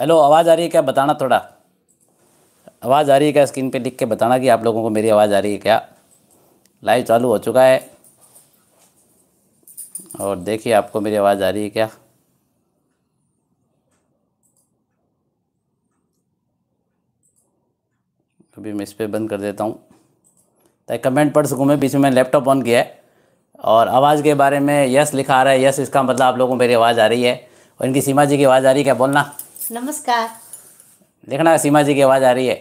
Hello आवाज़ आ रही है क्या बताना थोड़ा आवाज़ आ रही है क्या स्क्रीन पे लिख के बताना कि आप लोगों को मेरी आवाज़ आ रही है क्या लाइव चालू हो चुका है और देखिए आपको मेरी आवाज़ आ रही है क्या अभी मैं इस पर बंद कर देता हूँ ताकि तो कमेंट पढ़ सकूँ मैं बीच में मैंने लैपटॉप ऑन किया है और आवाज़ के बारे में यस लिखा आ रहा है यस इसका मतलब आप लोगों को मेरी आवाज़ आ रही है और इनकी सीमा जी की आवाज़ आ रही है क्या बोलना नमस्कार देखना सीमा जी की आवाज़ आ रही है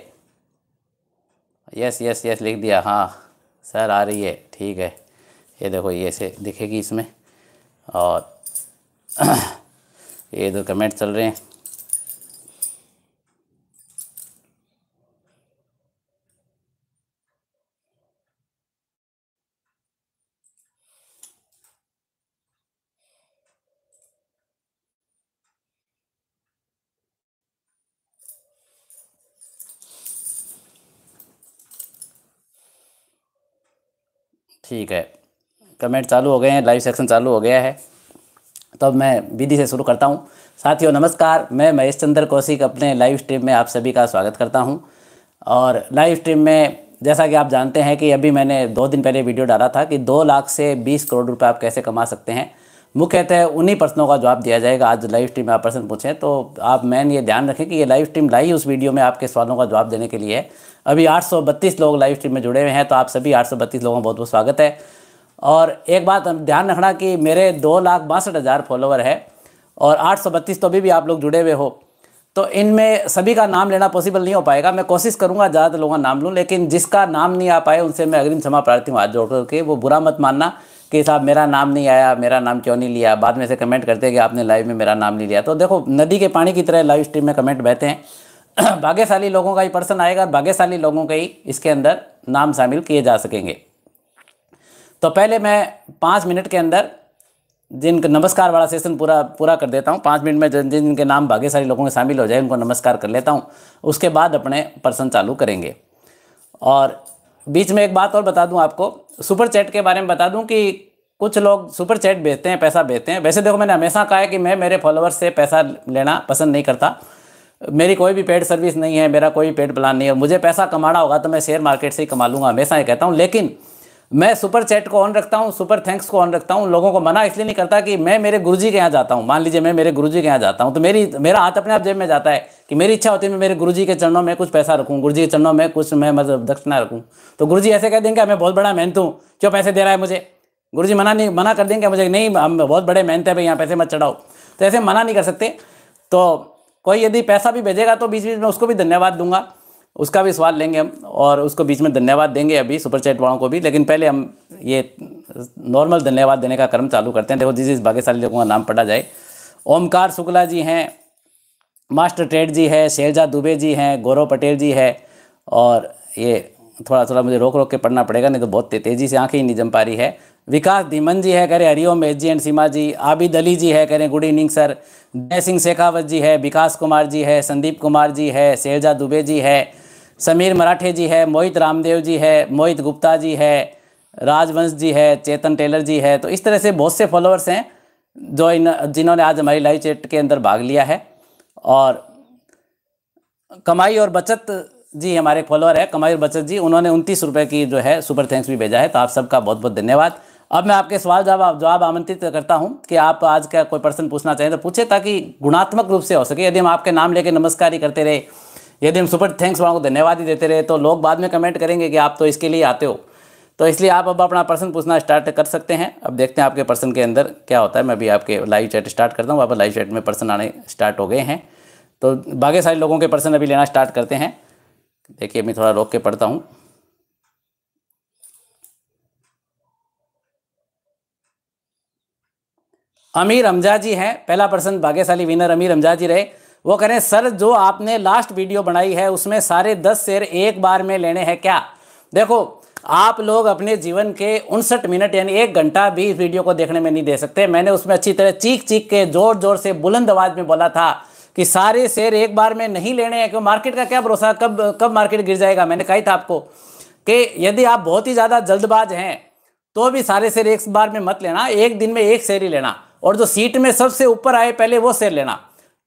यस यस यस लिख दिया हाँ सर आ रही है ठीक है ये देखो ये से दिखेगी इसमें और ये दो कमेंट चल रहे हैं ठीक है कमेंट चालू हो गए हैं लाइव सेक्शन चालू हो गया है तो अब मैं विधि से शुरू करता हूँ साथियों नमस्कार मैं महेश चंद्र कौशिक अपने लाइव स्ट्रीम में आप सभी का स्वागत करता हूँ और लाइव स्ट्रीम में जैसा कि आप जानते हैं कि अभी मैंने दो दिन पहले वीडियो डाला था कि दो लाख से बीस करोड़ रुपये आप कैसे कमा सकते हैं मुख्यतः उन्हीं प्रश्नों का जवाब दिया जाएगा आज लाइव स्ट्रीम में आप प्रश्न पूछें तो आप मैन ये ध्यान रखें कि ये लाइव स्ट्रीम लाई उस वीडियो में आपके सवालों का जवाब देने के लिए अभी आठ लोग लाइव स्ट्रीम में जुड़े हुए हैं तो आप सभी आठ लोगों का बहुत बहुत स्वागत है और एक बात ध्यान रखना कि मेरे दो लाख बासठ हज़ार फॉलोवर है और आठ सौ बत्तीस तो अभी भी आप लोग जुड़े हुए हो तो इनमें सभी का नाम लेना पॉसिबल नहीं हो पाएगा मैं कोशिश करूंगा ज़्यादातर लोगों का नाम लूँ लेकिन जिसका नाम नहीं आ पाए उनसे मैं अग्रिम क्षमा प्रार्थी हूँ हाथ जोड़ करके वो बुरा मत मानना कि साहब मेरा नाम नहीं आया मेरा नाम क्यों नहीं लिया बाद में से कमेंट करते हैं कि आपने लाइव में मेरा नाम नहीं लिया तो देखो नदी के पानी की तरह लाइव स्ट्रीम में कमेंट बहते हैं भाग्यशाली लोगों का ही पर्सन आएगा और भाग्यशाली लोगों के ही इसके अंदर नाम शामिल किए जा सकेंगे तो पहले मैं पाँच मिनट के अंदर जिन नमस्कार वाला सेशन पूरा पूरा कर देता हूँ पाँच मिनट में जिन जिनके नाम भाग्यशाली लोगों में शामिल हो जाए उनको नमस्कार कर लेता हूँ उसके बाद अपने पर्सन चालू करेंगे और बीच में एक बात और बता दूं आपको सुपर चैट के बारे में बता दूं कि कुछ लोग सुपर चैट भेजते हैं पैसा भेजते हैं वैसे देखो मैंने हमेशा कहा है कि मैं मेरे फॉलोअर्स से पैसा लेना पसंद नहीं करता मेरी कोई भी पेड सर्विस नहीं है मेरा कोई पेड प्लान नहीं है मुझे पैसा कमाना होगा तो मैं शेयर मार्केट से ही कमा लूँगा हमेशा ये कहता हूँ लेकिन मैं सुपर चैट को ऑन रखता हूँ सुपर थैंक्स को ऑन रखता हूँ लोगों को मना इसलिए नहीं करता कि मैं मेरे गुरुजी के यहाँ जाता हूँ मान लीजिए मैं मेरे गुरुजी के यहाँ जाता हूँ तो मेरी मेरा हाथ अपने आप जेब में जाता है कि मेरी इच्छा होती है मैं मेरे जी के चरणों में कुछ पैसा रखूँ जी के चरणों में कुछ मैं मतलब दक्षिणा रखूँ तो जी ऐसे कह देंगे मैं बहुत बड़ा मेहनत हूँ क्यों पैसे दे रहा है मुझे जी मना नहीं मना कर देंगे मुझे नहीं हम बहुत बड़े मेहनत है भाई यहाँ पैसे मत चढ़ाओ तो ऐसे मना नहीं कर सकते तो कोई यदि पैसा भी भेजेगा तो बीच बीच में उसको भी धन्यवाद दूंगा उसका भी सवाल लेंगे हम और उसको बीच में धन्यवाद देंगे अभी सुपर चैट वालों को भी लेकिन पहले हम ये नॉर्मल धन्यवाद देने का क्रम चालू करते हैं देखो जिस जिस भाग्यशाली लोगों का नाम पढ़ा जाए ओमकार शुक्ला जी हैं मास्टर ट्रेड जी है शेरजा दुबे जी हैं गौरव पटेल जी है और ये थोड़ा थोड़ा मुझे रोक रोक के पढ़ना पड़ेगा नहीं तो बहुत तेज़ी से आँखें ही नहीं जम पा रही है विकास धीमन जी है कह रहे Hariom H G and Seema ji Abid Ali ji है कह रहे गुड इवनिंग सर जय सिंह शेखावत जी है विकास कुमार जी है संदीप कुमार जी है शेरजा दुबे जी है समीर मराठे जी है मोहित रामदेव जी है मोहित गुप्ता जी है राजवंश जी है चेतन टेलर जी है तो इस तरह से बहुत से फॉलोअर्स हैं जो इन जिन्होंने आज हमारी लाइव चैट के अंदर भाग लिया है और कमाई और बचत जी हमारे फॉलोअर है कमाई और बचत जी उन्होंने उनतीस रुपये की जो है सुपर थैंक्स भी भेजा है तो आप सबका बहुत बहुत धन्यवाद अब मैं आपके सवाल जवाब जवाब आमंत्रित करता हूँ कि आप आज का कोई पर्सन पूछना चाहें तो पूछे ताकि गुणात्मक रूप से हो सके यदि हम आपके नाम लेके नमस्कार ही करते रहे यदि हम सुपर थैंक्स वालों को धन्यवाद ही देते रहे तो लोग बाद में कमेंट करेंगे कि आप तो इसके लिए आते हो तो इसलिए आप अब अपना पर्सन पूछना स्टार्ट कर सकते हैं अब देखते हैं आपके पर्सन के अंदर क्या होता है मैं अभी आपके लाइव चैट स्टार्ट करता हूँ वहाँ पर लाइव चैट में पर्सन आने स्टार्ट हो गए हैं तो बाकी सारे लोगों के पर्सन अभी लेना स्टार्ट करते हैं देखिए मैं थोड़ा रोक के पढ़ता हूँ अमीर हमजा जी हैं पहला पर्सन भाग्यशाली विनर अमीर हमजा जी रहे वो करें सर जो आपने लास्ट वीडियो बनाई है उसमें सारे दस शेयर एक बार में लेने हैं क्या देखो आप लोग अपने जीवन के उनसठ मिनट यानी एक घंटा भी इस वीडियो को देखने में नहीं दे सकते मैंने उसमें अच्छी तरह चीख चीख के जोर जोर से बुलंद आवाज में बोला था कि सारे शेयर एक बार में नहीं लेने हैं क्यों मार्केट का क्या भरोसा कब कब मार्केट गिर जाएगा मैंने कहा था आपको कि यदि आप बहुत ही ज़्यादा जल्दबाज हैं तो भी सारे शेयर एक बार में मत लेना एक दिन में एक शेयर ही लेना और जो सीट में सबसे ऊपर आए पहले वो शेयर लेना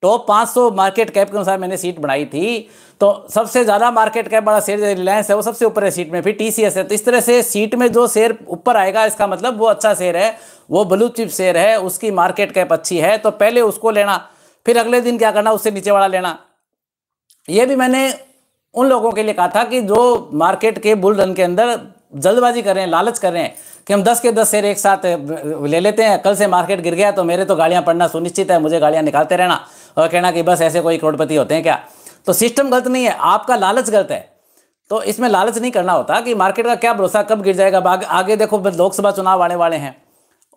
टॉप 500 मार्केट कैप के अनुसार मैंने सीट बनाई थी तो सबसे ज़्यादा मार्केट कैप वाला शेयर रिलायंस है वो सबसे ऊपर है सीट में फिर टीसीएस है तो इस तरह से सीट में जो शेयर ऊपर आएगा इसका मतलब वो अच्छा शेयर है वो ब्लू चिप शेयर है उसकी मार्केट कैप अच्छी है तो पहले उसको लेना फिर अगले दिन क्या करना उससे नीचे वाला लेना ये भी मैंने उन लोगों के लिए कहा था कि जो मार्केट के बुल रन के अंदर जल्दबाजी कर रहे हैं लालच कर रहे हैं कि हम 10 के 10 शेयर एक साथ ले लेते हैं कल से मार्केट गिर गया तो मेरे तो गाड़ियां पड़ना सुनिश्चित है मुझे गाड़ियां निकालते रहना और कहना कि बस ऐसे कोई करोड़पति होते हैं क्या तो सिस्टम गलत नहीं है आपका लालच गलत है तो इसमें लालच नहीं करना होता कि मार्केट का क्या भरोसा कब गिर जाएगा आगे, आगे देखो लोकसभा चुनाव आने वाले हैं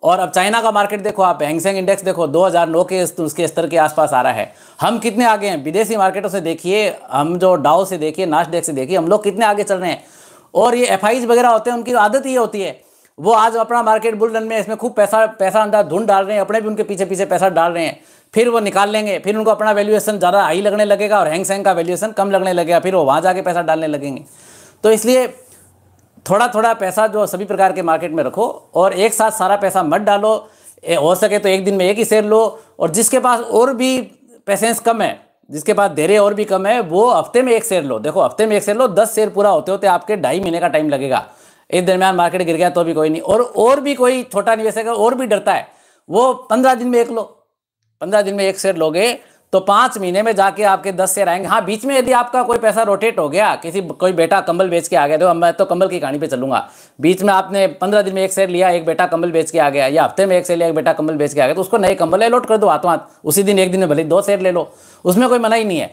और अब चाइना का मार्केट देखो आप हैंगसेंग इंडेक्स देखो 2009 के उसके स्तर के आसपास आ रहा है हम कितने आगे हैं विदेशी मार्केटों से देखिए हम जो डाओ से देखिए नाश से देखिए हम लोग कितने आगे चल रहे हैं और ये एफ वगैरह होते हैं उनकी तो आदत ये होती है वो आज अपना मार्केट बुल रन में इसमें खूब पैसा पैसा अंदर ढूंढ डाल रहे हैं अपने भी उनके पीछे पीछे पैसा डाल रहे हैं फिर वो निकाल लेंगे फिर उनको अपना वैल्यूएशन ज़्यादा हाई लगने लगेगा और हैंग सेंग का वैल्यूएशन कम लगने लगेगा फिर वो वहाँ जाके पैसा डालने लगेंगे तो इसलिए थोड़ा थोड़ा पैसा जो सभी प्रकार के मार्केट में रखो और एक साथ सारा पैसा मत डालो हो सके तो एक दिन में एक ही शेयर लो और जिसके पास और भी पैसेंस कम है जिसके पास धैर्य और भी कम है वो हफ्ते में एक शेयर लो देखो हफ्ते में एक शेयर लो दस शेयर पूरा होते होते आपके ढाई महीने का टाइम लगेगा इस दरमियान मार्केट गिर गया तो भी कोई नहीं और और भी कोई छोटा निवेशक और भी डरता है वो पंद्रह दिन में एक लो पंद्रह दिन में एक शेयर लोगे तो पांच महीने में जाके आपके दस शेयर आएंगे हाँ बीच में यदि आपका कोई पैसा रोटेट हो गया किसी कोई बेटा कंबल बेच के आ गया तो मैं तो कंबल की कहानी पे चलूंगा बीच में आपने पंद्रह दिन में एक शेयर लिया एक बेटा कंबल बेच के आ गया या हफ्ते में एक शेयर लिया एक बेटा कंबल बेच के आ गया तो उसको नए कंबल अलॉट कर दो हाथों हाथ उसी दिन एक दिन में भले दो शेयर ले लो उसमें कोई मना ही नहीं है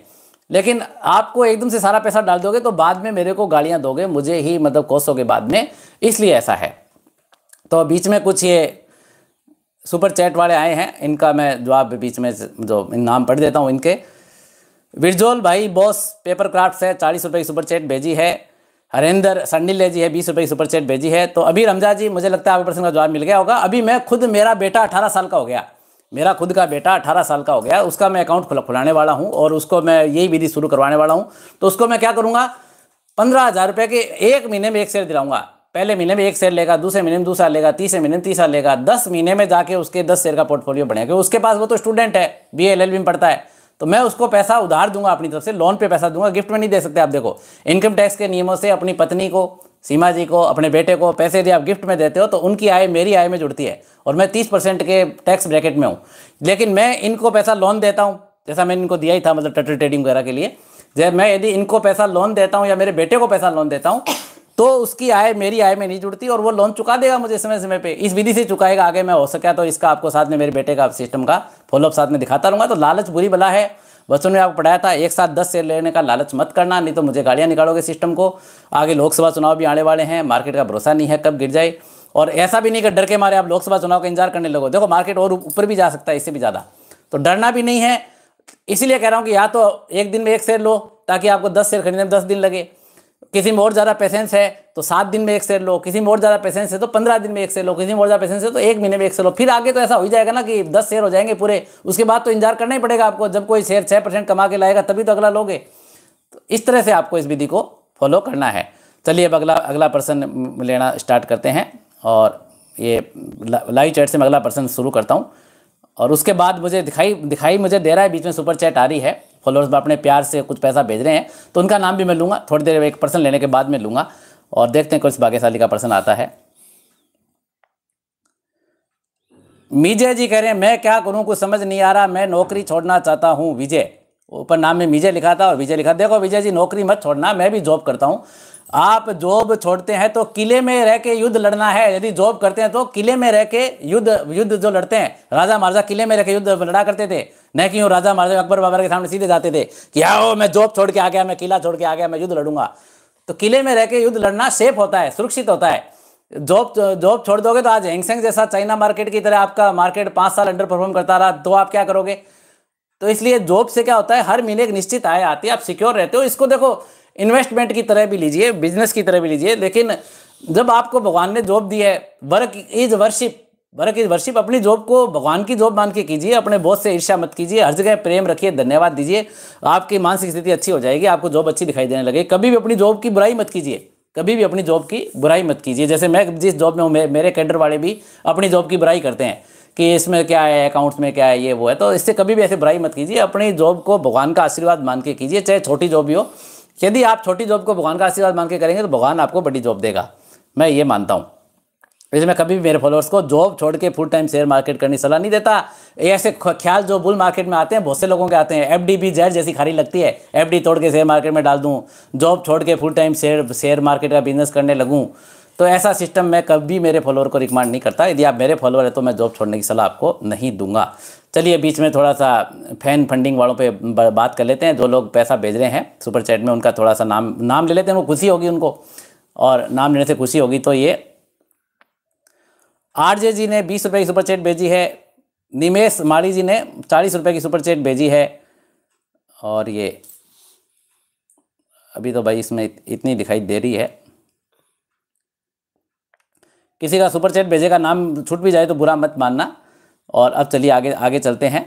लेकिन आपको एकदम से सारा पैसा डाल दोगे तो बाद में मेरे को गाड़ियां दोगे मुझे ही मतलब कोसोगे बाद में इसलिए ऐसा है तो बीच में कुछ ये सुपर चैट वाले आए हैं इनका मैं जवाब बीच में जो नाम पढ़ देता हूँ इनके विरजोल भाई बॉस पेपर क्राफ्ट से चालीस रुपये की सुपर चैट भेजी है हरेंद्र सन्नीले जी है बीस रुपये की सुपर चैट भेजी है तो अभी रमजा जी मुझे लगता है आपके प्रश्न का जवाब मिल गया होगा अभी मैं खुद मेरा बेटा अठारह साल का हो गया मेरा खुद का बेटा अठारह साल का हो गया उसका मैं अकाउंट खुला खुलाने वाला हूँ और उसको मैं यही विधि शुरू करवाने वाला हूँ तो उसको मैं क्या करूँगा पंद्रह हज़ार रुपये के एक महीने में एक शेयर दिलाऊंगा पहले महीने में एक शेयर लेगा दूसरे महीने में दूसरा लेगा तीसरे महीने में तीसरा लेगा दस महीने में जाके उसके दस शेयर का पोर्टफोलियो बढ़ेगा उसके पास वो तो स्टूडेंट है बी एल एल में पढ़ता है तो मैं उसको पैसा उधार दूंगा अपनी तरफ से लोन पे पैसा दूंगा गिफ्ट में नहीं दे सकते आप देखो इनकम टैक्स के नियमों से अपनी पत्नी को सीमा जी को अपने बेटे को पैसे यदि आप गिफ्ट में देते हो तो उनकी आय मेरी आय में जुड़ती है और मैं तीस परसेंट के टैक्स ब्रैकेट में हूँ लेकिन मैं इनको पैसा लोन देता हूँ जैसा मैंने इनको दिया ही था मतलब टटल ट्रेडिंग वगैरह के लिए जब मैं यदि इनको पैसा लोन देता हूँ या मेरे बेटे को पैसा लोन देता हूँ तो उसकी आय मेरी आय में नहीं जुड़ती और वो लोन चुका देगा मुझे समय समय पे इस विधि से चुकाएगा आगे मैं हो सका तो इसका आपको साथ में मेरे बेटे का सिस्टम का फॉलोअप साथ में दिखाता रहूँगा तो लालच बुरी भला है बच्चों ने आपको पढ़ाया था एक साथ दस शेयर लेने का लालच मत करना नहीं तो मुझे गाड़ियाँ निकालोगे सिस्टम को आगे लोकसभा चुनाव भी आने वाले हैं मार्केट का भरोसा नहीं है कब गिर जाए और ऐसा भी नहीं कि डर के मारे आप लोकसभा चुनाव का इंतजार करने लगो देखो मार्केट और ऊपर भी जा सकता है इससे भी ज़्यादा तो डरना भी नहीं है इसीलिए कह रहा हूँ कि या तो एक दिन में एक शेयर लो ताकि आपको दस शेयर खरीदने में दस दिन लगे किसी में और ज़्यादा पेशेंस है तो सात दिन में एक सेल लो किसी में और ज़्यादा पेशेंस है तो पंद्रह दिन में एक सेल लो किसी में और ज़्यादा पेशेंस है तो एक महीने में एक सेल लो फिर आगे तो ऐसा हो जाएगा ना कि दस शेयर हो जाएंगे पूरे उसके बाद तो इंतजार करना ही पड़ेगा आपको जब कोई शेयर छः परसेंट कमा के लाएगा तभी तो अगला लोगे तो इस तरह से आपको इस विधि को फॉलो करना है चलिए अब अगला अगला पर्सन लेना स्टार्ट करते हैं और ये लाइव चैट से मैं अगला पर्सन शुरू करता हूँ और उसके बाद मुझे दिखाई दिखाई मुझे दे रहा है बीच में सुपर चैट आ रही है फॉलोअर्स अपने प्यार से कुछ पैसा भेज रहे हैं तो उनका नाम भी मैं लूँगा थोड़ी देर एक पर्सन लेने के बाद में लूँगा और देखते हैं कुछ भाग्यशाली का पर्सन आता है मीजे जी कह रहे हैं मैं क्या करूं कुछ समझ नहीं आ रहा मैं नौकरी छोड़ना चाहता हूं विजय ऊपर नाम में मीजे लिखा था और विजय लिखा देखो विजय जी नौकरी मत छोड़ना मैं भी जॉब करता हूं आप जॉब छोड़ते हैं तो किले में रह के युद्ध लड़ना है यदि जॉब करते हैं तो किले में रह के युद्ध युद्ध जो लड़ते हैं राजा महाराजा किले में रह के युद्ध लड़ा करते थे मैं क्यों राजा महाराजा अकबर बाबर के सामने सीधे जाते थे कि आओ मैं जॉब छोड़ के आ गया मैं किला छोड़ के आ गया मैं युद्ध लड़ूंगा तो किले में रह के युद्ध लड़ना सेफ होता है सुरक्षित होता है जॉब जॉब छोड़ दोगे तो आज हेंगसेंग जैसा चाइना मार्केट की तरह आपका मार्केट पांच साल अंडर परफॉर्म करता रहा तो आप क्या करोगे तो इसलिए जॉब से क्या होता है हर महीने एक निश्चित आय आती है आप सिक्योर रहते हो इसको देखो इन्वेस्टमेंट की तरह भी लीजिए बिजनेस की तरह भी लीजिए लेकिन जब आपको भगवान ने जॉब दी है work is worship work worship अपनी जॉब को भगवान की जॉब मान के कीजिए अपने बॉस से ईर्षा मत कीजिए हर जगह प्रेम रखिए धन्यवाद दीजिए आपकी मानसिक स्थिति अच्छी हो जाएगी आपको जॉब अच्छी दिखाई देने लगे कभी भी अपनी जॉब की बुराई मत कीजिए कभी भी अपनी जॉब की बुराई मत कीजिए जैसे मैं जिस जॉब में हूँ मेरे कैडर वाले भी अपनी जॉब की बुराई करते हैं कि इसमें क्या है अकाउंट्स में क्या है ये वो है तो इससे कभी भी ऐसे बुराई मत कीजिए अपनी जॉब को भगवान का आशीर्वाद मान के कीजिए चाहे छोटी जॉब भी हो यदि आप छोटी जॉब को भगवान का आशीर्वाद मान के करेंगे तो भगवान आपको बड़ी जॉब देगा मैं ये मानता हूँ इसमें कभी भी मेरे फॉलोअर्स को जॉब छोड़ के फुल टाइम शेयर मार्केट करने सलाह नहीं देता ऐसे ख्याल जो बुल मार्केट में आते हैं बहुत से लोगों के आते हैं एफ डी भी जहर जैसी खारी लगती है एफ डी तोड़ के शेयर मार्केट में डाल दूँ जॉब छोड़ के full time share share market का बिजनेस करने लगूँ तो ऐसा सिस्टम मैं कभी मेरे फॉलोअर को रिकमांड नहीं करता यदि आप मेरे फॉलोअर है तो मैं जॉब छोड़ने की सलाह आपको नहीं दूंगा चलिए बीच में थोड़ा सा फैन फंडिंग वालों पे बात कर लेते हैं जो लोग पैसा भेज रहे हैं सुपर चैट में उनका थोड़ा सा नाम नाम ले लेते हैं वो खुशी होगी उनको और नाम लेने से खुशी होगी तो ये आरजे जी ने बीस रुपये की सुपर चैट भेजी है निमेश माड़ी जी ने चालीस रुपये की सुपर चैट भेजी है और ये अभी तो भाई इसमें इतनी दिखाई दे रही है किसी का सुपर चैट भेजेगा नाम छूट भी जाए तो बुरा मत मानना और अब चलिए आगे आगे चलते हैं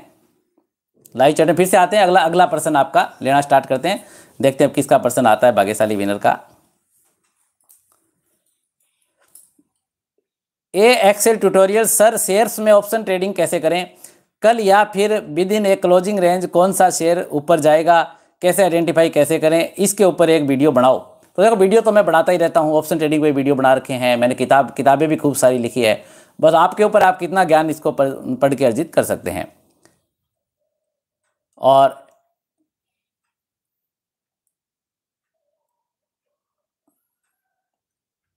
लाइव चैट में फिर से आते हैं अगला अगला पर्सन आपका लेना स्टार्ट करते हैं देखते हैं अब किसका पर्सन आता है भाग्यशाली विनर का a Excel tutorial sir shares में ऑप्शन ट्रेडिंग कैसे करें कल या फिर within a closing range कौन सा शेयर ऊपर जाएगा कैसे आइडेंटिफाई कैसे करें इसके ऊपर एक वीडियो बनाओ तो देखो वीडियो तो मैं बनाता ही रहता हूँ ऑप्शन ट्रेडिंग पर वीडियो बना रखे हैं मैंने किताब किताबें भी खूब सारी लिखी है बस आपके ऊपर आप कितना ज्ञान इसको पढ़ के अर्जित कर सकते हैं और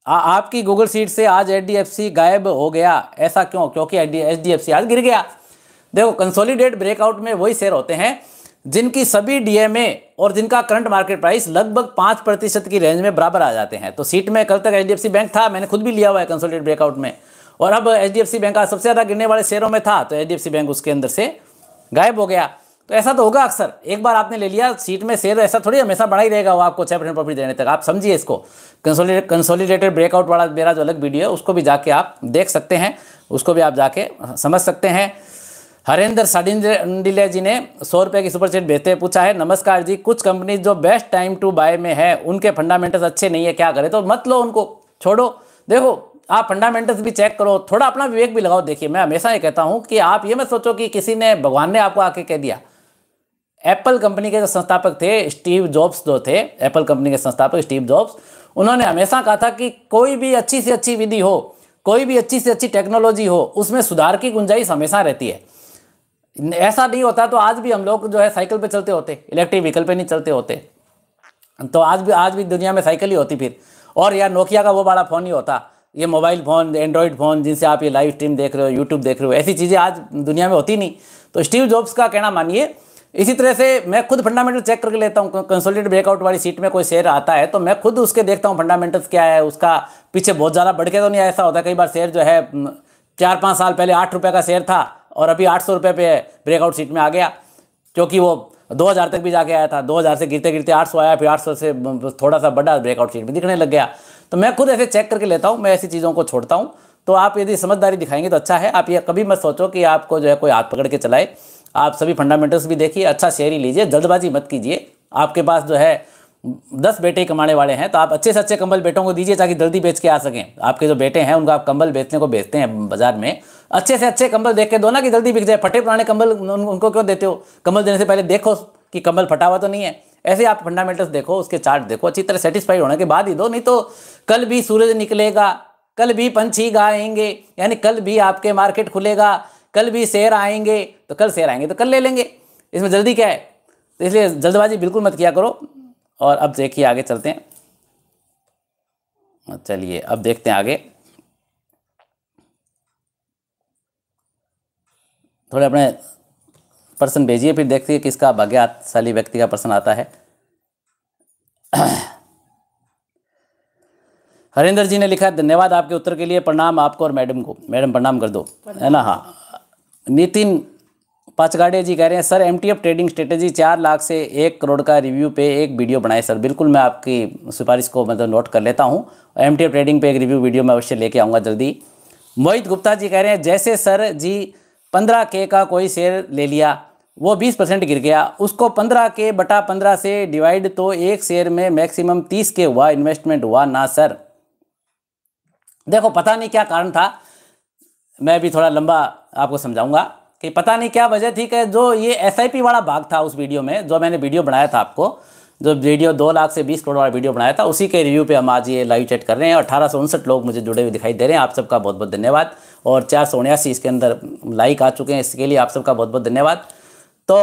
आ, आपकी गूगल सीट से आज एच गायब हो गया ऐसा क्यों क्योंकि एच डी आज गिर गया देखो कंसोलिडेट ब्रेकआउट में वही शेयर होते हैं जिनकी सभी डीएमए और जिनका करंट मार्केट प्राइस लगभग पाँच प्रतिशत की रेंज में बराबर आ जाते हैं तो सीट में कल तक एच बैंक था मैंने खुद भी लिया हुआ है कंसोलिडेट ब्रेकआउट में और अब एच बैंक का सबसे ज़्यादा गिरने वाले शेयरों में था तो एच बैंक उसके अंदर से गायब हो गया तो ऐसा तो होगा अक्सर एक बार आपने ले लिया सीट में शेयर ऐसा थोड़ी हमेशा बढ़ा ही रहेगा वो आपको छः परसेंट प्रॉफिट देने तक आप समझिए इसको कंसोलिडेट कंसोलिडेटेड ब्रेकआउट वाला मेरा जो अलग वीडियो है उसको भी जाके आप देख सकते हैं उसको भी आप जाके समझ सकते हैं हरेंद्र साडिंडिले जी ने सौ रुपये की सुपर चैट भेजते हुए पूछा है नमस्कार जी कुछ कंपनीज जो बेस्ट टाइम टू बाय में है उनके फंडामेंटल्स अच्छे नहीं है क्या करें तो मत लो उनको छोड़ो देखो आप फंडामेंटल्स भी चेक करो थोड़ा अपना विवेक भी लगाओ देखिए मैं हमेशा ये कहता हूँ कि आप ये मत सोचो कि किसी ने भगवान ने आपको आके कह दिया एप्पल कंपनी के जो संस्थापक थे स्टीव जॉब्स जो थे एप्पल कंपनी के संस्थापक स्टीव जॉब्स उन्होंने हमेशा कहा था कि कोई भी अच्छी से अच्छी विधि हो कोई भी अच्छी से अच्छी टेक्नोलॉजी हो उसमें सुधार की गुंजाइश हमेशा रहती है ऐसा नहीं होता तो आज भी हम लोग जो है साइकिल पे चलते होते इलेक्ट्रिक व्हीकल पे नहीं चलते होते तो आज भी आज भी दुनिया में साइकिल ही होती फिर और यार नोकिया का वो बड़ा फ़ोन ही होता ये मोबाइल फ़ोन एंड्रॉयड फ़ोन जिनसे आप ये लाइव स्ट्रीम देख रहे हो यूट्यूब देख रहे हो ऐसी चीज़ें आज दुनिया में होती नहीं तो स्टीव जॉब्स का कहना मानिए इसी तरह से मैं खुद फंडामेंटल चेक करके लेता हूँ कंसोलिडेट ब्रेकआउट वाली सीट में कोई शेयर आता है तो मैं खुद उसके देखता हूँ फंडामेंटल्स क्या है उसका पीछे बहुत ज़्यादा बढ़ के तो नहीं ऐसा होता कई बार शेयर जो है चार पाँच साल पहले आठ रुपये का शेयर था और अभी आठ सौ रुपये पे ब्रेकआउट सीट में आ गया क्योंकि वो 2000 तक भी जाके आया था 2000 से गिरते गिरते 800 आया फिर सौ से थोड़ा सा बड़ा ब्रेकआउट सीट में दिखने लग गया तो मैं खुद ऐसे चेक करके लेता हूँ मैं ऐसी चीज़ों को छोड़ता हूँ तो आप यदि समझदारी दिखाएंगे तो अच्छा है आप ये कभी मत सोचो कि आपको जो है कोई हाथ पकड़ के चलाए आप सभी फंडामेंटल्स भी देखिए अच्छा शेयर ही लीजिए जल्दबाजी मत कीजिए आपके पास जो है दस बेटे कमाने वाले हैं तो आप अच्छे से अच्छे कंबल बेटों को दीजिए ताकि जल्दी बेच के आ सकें आपके जो बेटे हैं उनको आप कंबल बेचने को बेचते हैं बाजार में अच्छे से अच्छे कंबल देख के दो ना कि जल्दी बिक जाए फटे पुराने कंबल उनको क्यों देते हो कंबल देने से पहले देखो कि कंबल फटा हुआ तो नहीं है ऐसे आप फंडामेंटल्स देखो उसके चार्ट देखो अच्छी तरह सेटिस्फाइड होने के बाद ही दो नहीं तो कल भी सूरज निकलेगा कल भी पंछी गाएंगे यानी कल भी आपके मार्केट खुलेगा कल भी शेयर आएंगे तो कल शेयर आएंगे तो कल ले लेंगे इसमें जल्दी क्या है तो इसलिए जल्दबाजी बिल्कुल मत किया करो और अब देखिए आगे चलते हैं चलिए अब देखते हैं आगे थोड़े अपने पर्सन भेजिए फिर देखते हैं किसका भाग्यशाली व्यक्ति का पर्सन आता है हरिंदर जी ने लिखा धन्यवाद आपके उत्तर के लिए प्रणाम आपको और मैडम को मैडम प्रणाम कर दो है ना हाँ नितिन पाचगाड़े जी कह रहे हैं सर एम ट्रेडिंग स्ट्रेटेजी चार लाख से एक करोड़ का रिव्यू पे एक वीडियो बनाए सर बिल्कुल मैं आपकी सिफारिश को मतलब नोट कर लेता हूँ एम ट्रेडिंग पे एक रिव्यू वीडियो मैं अवश्य लेके आऊँगा जल्दी मोहित गुप्ता जी कह रहे हैं जैसे सर जी पंद्रह के का कोई शेयर ले लिया वो बीस परसेंट गिर गया उसको पंद्रह के बटा पंद्रह से डिवाइड तो एक शेयर में मैक्सिमम तीस के हुआ इन्वेस्टमेंट हुआ ना सर देखो पता नहीं क्या कारण था मैं भी थोड़ा लंबा आपको समझाऊंगा कि पता नहीं क्या वजह थी कि जो ये एस वाला भाग था उस वीडियो में जो मैंने वीडियो बनाया था आपको जो वीडियो दो लाख से बीस करोड़ वाला वीडियो बनाया था उसी के रिव्यू पे हम आज ये लाइव चैट कर रहे हैं और अठारह सौ उनसठ लोग मुझे जुड़े हुए दिखाई दे रहे हैं आप सबका बहुत बहुत धन्यवाद और चार सौ उन्यासी इसके अंदर लाइक आ चुके हैं इसके लिए आप सबका बहुत बहुत धन्यवाद तो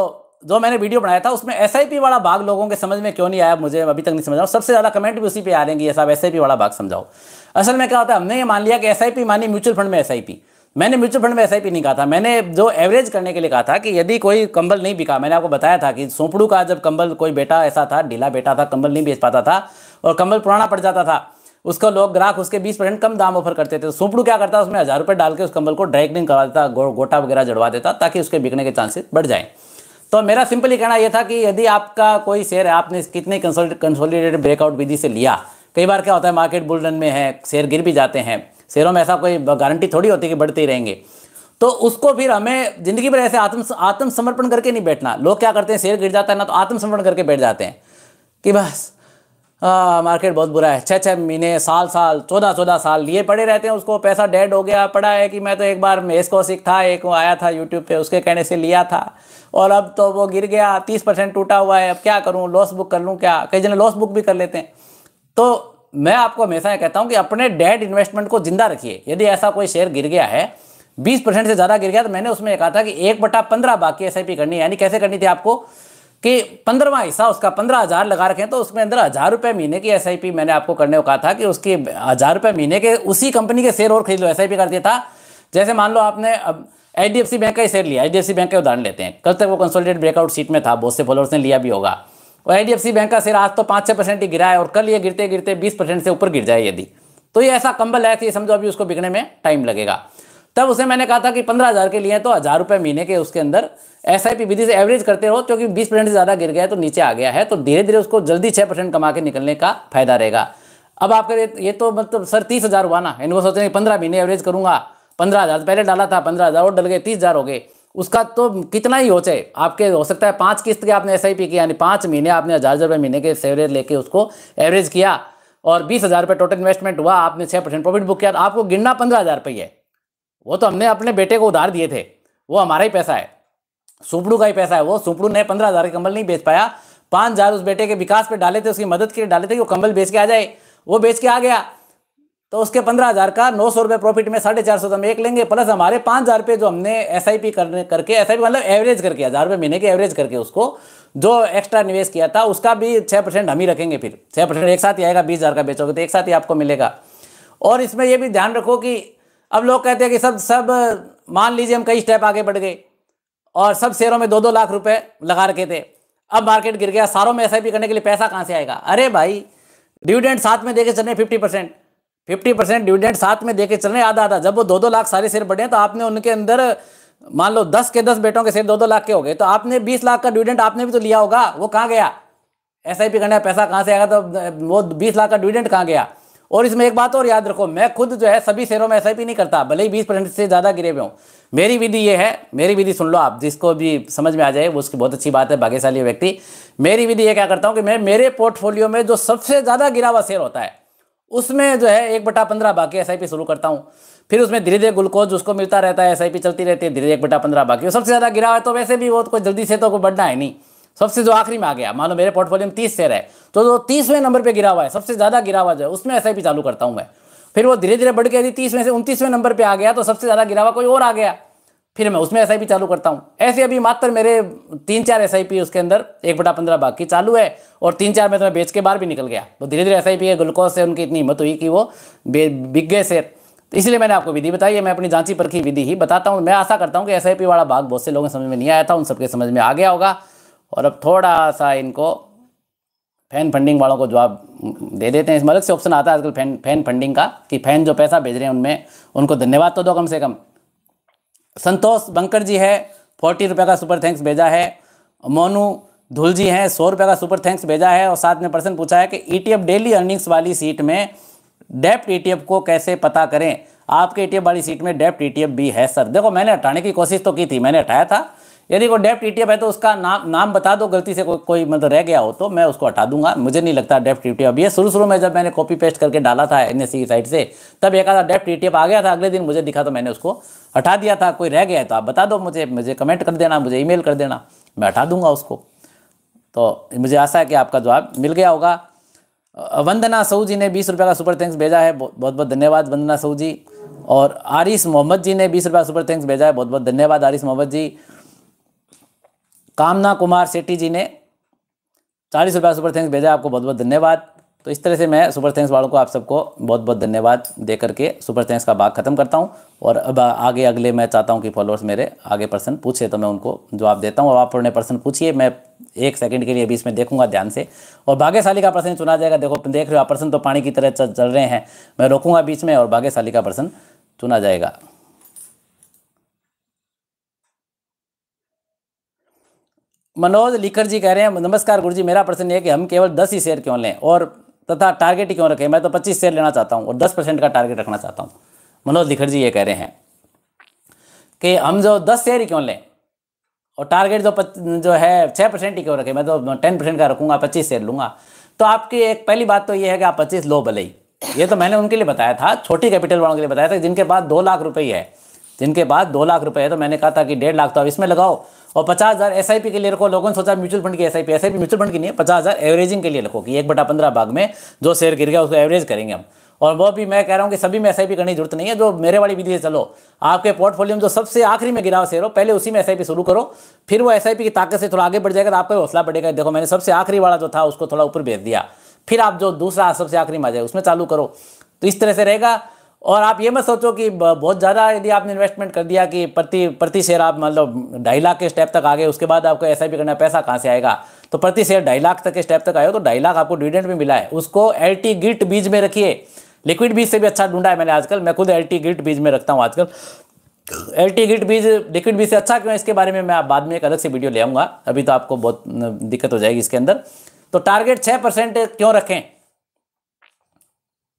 जो मैंने वीडियो बनाया था उसमें एस वाला भाग लोगों के समझ में क्यों नहीं आया मुझे अभी तक नहीं समझ रहा सबसे ज़्यादा कमेंट भी उसी पर आ रहे हैं कि ये साहब एस वाला भाग समझाओ असल में क्या होता है हमने ये मान लिया कि एस मानी म्यूचुअल फंड में एस मैंने म्यूचुअल फंड में एसआईपी नहीं कहा था मैंने जो एवरेज करने के लिए कहा था कि यदि कोई कंबल नहीं बिका मैंने आपको बताया था कि सोपड़ू का जब कंबल कोई बेटा ऐसा था ढीला बेटा था कंबल नहीं बेच पाता था और कंबल पुराना पड़ जाता था उसका लोग ग्राहक उसके बीस परसेंट कम दाम ऑफर करते थे तो सोपड़ू क्या करता उसमें हज़ार रुपये डाल के उस कंबल को ड्राइकनिंग करवा देता गो, गोटा वगैरह जड़वा देता ताकि उसके बिकने के चांसेस बढ़ जाएँ तो मेरा सिंपली कहना यह था कि यदि आपका कोई शेयर है आपने कितने कंसोलिडेटेड ब्रेकआउट विधि से लिया कई बार क्या होता है मार्केट बुलडन में है शेयर गिर भी जाते हैं शेयरों में ऐसा कोई गारंटी थोड़ी होती कि बढ़ते ही रहेंगे तो उसको फिर हमें जिंदगी भर ऐसे आत्म आत्मसमर्पण करके नहीं बैठना लोग क्या करते हैं शेयर गिर जाता है ना तो आत्मसमर्पण करके बैठ जाते हैं कि बस आ, मार्केट बहुत बुरा है छः छः महीने साल साल चौदह चौदह साल लिए पड़े रहते हैं उसको पैसा डेड हो गया पड़ा है कि मैं तो एक बार महेश कौशिक था एक आया था यूट्यूब पे उसके कहने से लिया था और अब तो वो गिर गया तीस परसेंट टूटा हुआ है अब क्या करूँ लॉस बुक कर लूँ क्या कई जने लॉस बुक भी कर लेते हैं तो मैं आपको हमेशा ये कहता हूँ कि अपने डेड इन्वेस्टमेंट को जिंदा रखिए यदि ऐसा कोई शेयर गिर गया है बीस परसेंट से ज़्यादा गिर गया तो मैंने उसमें कहा था कि एक बटा पंद्रह बाकी एस करनी है यानी कैसे करनी थी आपको कि पंद्रवा हिस्सा उसका पंद्रह हज़ार लगा रखें तो उसमें अंदर हज़ार रुपये महीने की एस मैंने आपको करने को कहा था कि उसकी हज़ार रुपये महीने के उसी कंपनी के शेयर और खरीद लो एस कर दिया था जैसे मान लो आपने अब एच बैंक का ही शेयर लिया एच बैंक का उदाहरण लेते हैं कल तक वो कंसोलिडेट ब्रेकआउट सीट में था बहुत से फॉलोअर्स ने लिया भी होगा और एच बैंक का सिर आज तो पाँच छः परसेंट ही गिरा है और कल ये गिरते गिरते बीस परसेंट से ऊपर गिर जाए यदि तो ये ऐसा कंबल है कि समझो अभी उसको बिकने में टाइम लगेगा तब उसे मैंने कहा था कि पंद्रह हज़ार के लिए तो हज़ार रुपये महीने के उसके अंदर एस आई पी विधि से एवरेज करते रहो क्योंकि बीस परसेंट से ज़्यादा गिर गया तो नीचे आ गया है तो धीरे धीरे उसको जल्दी छः परसेंट कमा के निकलने का फायदा रहेगा अब आपके ये तो मतलब सर तीस हज़ार हुआ ना इनको सोचेंगे पंद्रह महीने एवरेज करूँगा पंद्रह हज़ार पहले डाला था पंद्रह हज़ार और डल गए तीस हज़ार हो गए उसका तो कितना ही हो चाहे आपके हो सकता है पाँच किस्त के आपने एस आई पी किया यानी पाँच महीने आपने हज़ार हज़ार रुपये महीने के सेवरेज लेके उसको एवरेज किया और बीस हज़ार रुपये टोटल इन्वेस्टमेंट हुआ आपने छः परसेंट प्रॉफिट बुक किया तो आपको गिनना पंद्रह हज़ार रुपये है वो तो हमने अपने बेटे को उधार दिए थे वो हमारा ही पैसा है सुपड़ू का ही पैसा है वो सुपड़ू ने पंद्रह हज़ार के कंबल नहीं बेच पाया पाँच हज़ार उस बेटे के विकास पर डाले थे उसकी मदद के लिए डाले थे कि वो कंबल बेच के आ जाए वो बेच के आ गया तो उसके पंद्रह हज़ार का नौ सौ रुपये प्रॉफिट में साढ़े चार सौ तो हम एक लेंगे प्लस हमारे पाँच हज़ार रुपये जो हमने एस आई पी करने करके एस आई पी मतलब एवरेज करके हज़ार रुपये महीने के एवरेज करके उसको जो एक्स्ट्रा निवेश किया था उसका भी छः परसेंट हम ही रखेंगे फिर छः परसेंट एक साथ ही आएगा बीस हज़ार का बेचोगे तो एक साथ ही आपको मिलेगा और इसमें यह भी ध्यान रखो कि अब लोग कहते हैं कि सब सब मान लीजिए हम कई स्टेप आगे बढ़ गए और सब शेयरों में दो दो लाख रुपए लगा रखे थे अब मार्केट गिर गया सारों में एस करने के लिए पैसा कहाँ से आएगा अरे भाई डिविडेंड साथ में देखे चलने fifty percent fifty percent dividend साथ में देके चलने रहे आधा आधा जब वो दो दो लाख सारे शेयर बढ़े तो आपने उनके अंदर मान लो दस के दस बेटों के शेयर दो दो लाख के हो गए तो आपने बीस लाख का डिविडेंट आपने भी तो लिया होगा वो कहाँ गया एस आई पी करने का पैसा कहाँ से आएगा तो वो बीस लाख का डिविडेंट कहाँ गया और इसमें एक बात और याद रखो मैं खुद जो है सभी शेयरों में एस आई पी नहीं करता भले ही बीस परसेंट से ज़्यादा गिरे हुए हूँ मेरी विधि ये है मेरी विधि सुन लो आप जिसको भी समझ में आ जाए वो उसकी बहुत अच्छी बात है भाग्यशाली व्यक्ति मेरी विधि ये क्या करता हूँ कि मैं मेरे पोर्टफोलियो में जो सबसे ज़्यादा गिरा हुआ शेयर होता है उसमें जो है एक बटा पंद्रह बाकी एस शुरू करता हूँ फिर उसमें धीरे धीरे ग्लूकोज उसको मिलता रहता है एस चलती रहती है धीरे एक बटा पंद्रह बाकी सबसे ज़्यादा गिरा है तो वैसे भी वो तो कोई जल्दी से तो कोई बढ़ना है नहीं सबसे जो आखिरी में आ गया मानो मेरे पोर्टफोलियो में तीस शेयर है तो जो तीसवें नंबर पर गिरा हुआ है सबसे ज़्यादा गिरा हुआ जो है उसमें एस चालू करता हूँ मैं फिर वो धीरे धीरे बढ़ गया यदि तीस से उनतीसवें नंबर पर आ गया तो सबसे ज़्यादा गिरा हुआ कोई और आ गया फिर मैं उसमें एस आई पी चालू करता हूँ ऐसे अभी मात्र मेरे तीन चार एस आई पी उसके अंदर एक बटा पंद्रह भाग की चालू है और तीन चार में तो मैं बेच के बाहर भी निकल गया तो धीरे धीरे एस आई पी है ग्लूकोज से उनकी इतनी हिम्मत हुई कि वो बिग गए शेयर तो इसलिए मैंने आपको विधि बताई है मैं अपनी जांची परखी विधि ही बताता हूँ मैं आशा करता हूँ कि एस आई पी वाला भाग बहुत से लोगों को समझ में नहीं आया था उन सबके समझ में आ गया होगा और अब थोड़ा सा इनको फैन फंडिंग वालों को जवाब दे देते हैं इसमें अलग से ऑप्शन आता है आजकल फैन फैन फंडिंग का कि फैन जो पैसा भेज रहे हैं उनमें उनको धन्यवाद तो दो कम से कम संतोष बंकर जी है फोर्टी रुपये का सुपर थैंक्स भेजा है मोनू धुल जी हैं सौ रुपये का सुपर थैंक्स भेजा है और साथ में पर्सन पूछा है कि ईटीएफ डेली अर्निंग्स वाली सीट में डेप्ट ईटीएफ e को कैसे पता करें आपके ईटीएफ e वाली सीट में डेप्ट ईटीएफ e भी है सर देखो मैंने हटाने की कोशिश तो की थी मैंने हटाया था यदि कोई डेप्ट ईटीएफ e है तो उसका नाम नाम बता दो गलती से को, कोई मतलब रह गया हो तो मैं उसको हटा दूंगा मुझे नहीं लगता डेप्ट ईटीएफ e अभी शुरू शुरू में जब मैंने कॉपी पेस्ट करके डाला था एन साइट e से तब एक आधा डेप्ट ईटीएफ आ गया था अगले दिन मुझे दिखा तो मैंने उसको हटा दिया था कोई रह गया है तो आप बता दो मुझे मुझे कमेंट कर देना मुझे ईमेल कर देना मैं हटा दूंगा उसको तो मुझे आशा है कि आपका जवाब मिल गया होगा वंदना साहू जी ने बीस रुपये का सुपर थैंक्स भेजा है बहुत बहुत धन्यवाद वंदना साहू जी और आरिस मोहम्मद जी ने बीस रुपये का सुपर थैंक्स भेजा है बहुत बहुत धन्यवाद आरिस मोहम्मद जी कामना कुमार सेट्टी जी ने चालीस रुपया सुपर थैंक्स भेजा आपको बहुत बहुत धन्यवाद तो इस तरह से मैं सुपर थैंक्स वालों को आप सबको बहुत बहुत धन्यवाद दे करके सुपर थैंक्स का भाग खत्म करता हूँ और अब आगे अगले मैं चाहता हूँ कि फॉलोअर्स मेरे आगे पर्सन पूछे तो मैं उनको जवाब देता हूँ और आप उन्हें पर्सन पूछिए मैं एक सेकंड के लिए अभी इसमें देखूंगा ध्यान से और भाग्यशाली का पर्सन चुना जाएगा देखो देख रहे हो आप पर्सन तो पानी की तरह चल रहे हैं मैं रोकूंगा बीच में और भाग्यशाली का पर्सन चुना जाएगा मनोज लिखर जी कह रहे हैं नमस्कार गुरु जी मेरा प्रश्न ये कि हम केवल दस ही शेयर क्यों लें और तथा टारगेट ही क्यों रखें मैं तो पच्चीस शेयर लेना चाहता हूँ और दस परसेंट का टारगेट रखना चाहता हूँ मनोज लिखर जी ये कह रहे हैं कि हम जो दस शेयर ही क्यों लें और टारगेट जो जो है छः परसेंट ही क्यों रखें मैं तो टेन परसेंट का रखूँगा पच्चीस शेयर लूँगा तो आपकी एक पहली बात तो ये है कि आप पच्चीस लो भले ही ये तो मैंने उनके लिए बताया था छोटी कैपिटल वालों के लिए बताया था जिनके पास दो लाख रुपये है जिनके पास दो लाख रुपये है तो मैंने कहा था कि डेढ़ लाख तो आप इसमें लगाओ और पचास हज़ार एस के लिए रखो लोगों ने सोचा म्यूचुअल फंड की S I P mutual fund की नहीं है पचास हज़ार एवरेजिंग के लिए रखो कि एक बटा पंद्रह भाग में जो शेयर गिर गया उसको एवरेज करेंगे हम और वो भी मैं कह रहा हूँ कि सभी में एस करने की जरूरत नहीं है जो मेरे वाली विधि से चलो आपके पोर्टफोलियो में जो सबसे आखिरी में गिरा शेयर हो पहले उसी में एस शुरू करो फिर वो एस की ताकत से थोड़ा आगे बढ़ जाएगा तो आपका हौसला बढ़ेगा देखो मैंने सबसे आखिरी वाला जो था उसको थोड़ा ऊपर भेज दिया फिर आप जो दूसरा सबसे आखिरी में आ जाए उसमें चालू करो तो इस तरह से रहेगा और आप ये मत सोचो कि बहुत ज़्यादा यदि आपने इन्वेस्टमेंट कर दिया कि प्रति प्रति शेयर आप मतलब ढाई लाख के स्टेप तक आ गए उसके बाद आपको ऐसा भी करना पैसा कहाँ से आएगा तो प्रति शेयर ढाई लाख तक के स्टेप तक आए हो तो ढाई लाख आपको डिविडेंट में मिला है उसको एल टी गिट बीज में रखिए लिक्विड बीज से भी अच्छा ढूंढा है मैंने आजकल मैं खुद एल टी गिट बीज में रखता हूँ आजकल एल टी गिट बीज लिक्विड बीज से अच्छा क्यों है इसके बारे में मैं आप बाद में एक अलग से वीडियो ले आऊँगा अभी तो आपको बहुत दिक्कत हो जाएगी इसके अंदर तो टारगेट छः परसेंट क्यों रखें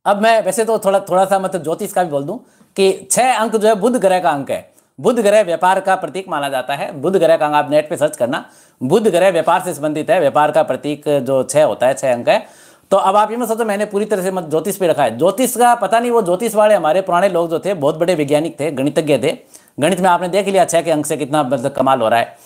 अब मैं वैसे तो थोड़ा थोड़ा सा मतलब ज्योतिष का भी बोल दूं कि छह अंक जो है बुध ग्रह का अंक है बुध ग्रह व्यापार का प्रतीक माना जाता है बुध ग्रह का अंक आप नेट पे सर्च करना बुध ग्रह व्यापार से संबंधित है व्यापार का प्रतीक जो छह होता है छह अंक है तो अब आप ये मत सोचो मैंने पूरी तरह से मत ज्योतिष पे रखा है ज्योतिष का पता नहीं वो ज्योतिष वाले हमारे पुराने लोग जो थे बहुत बड़े वैज्ञानिक थे गणितज्ञ थे गणित में आपने देख लिया छह के अंक से कितना मतलब कमाल हो रहा है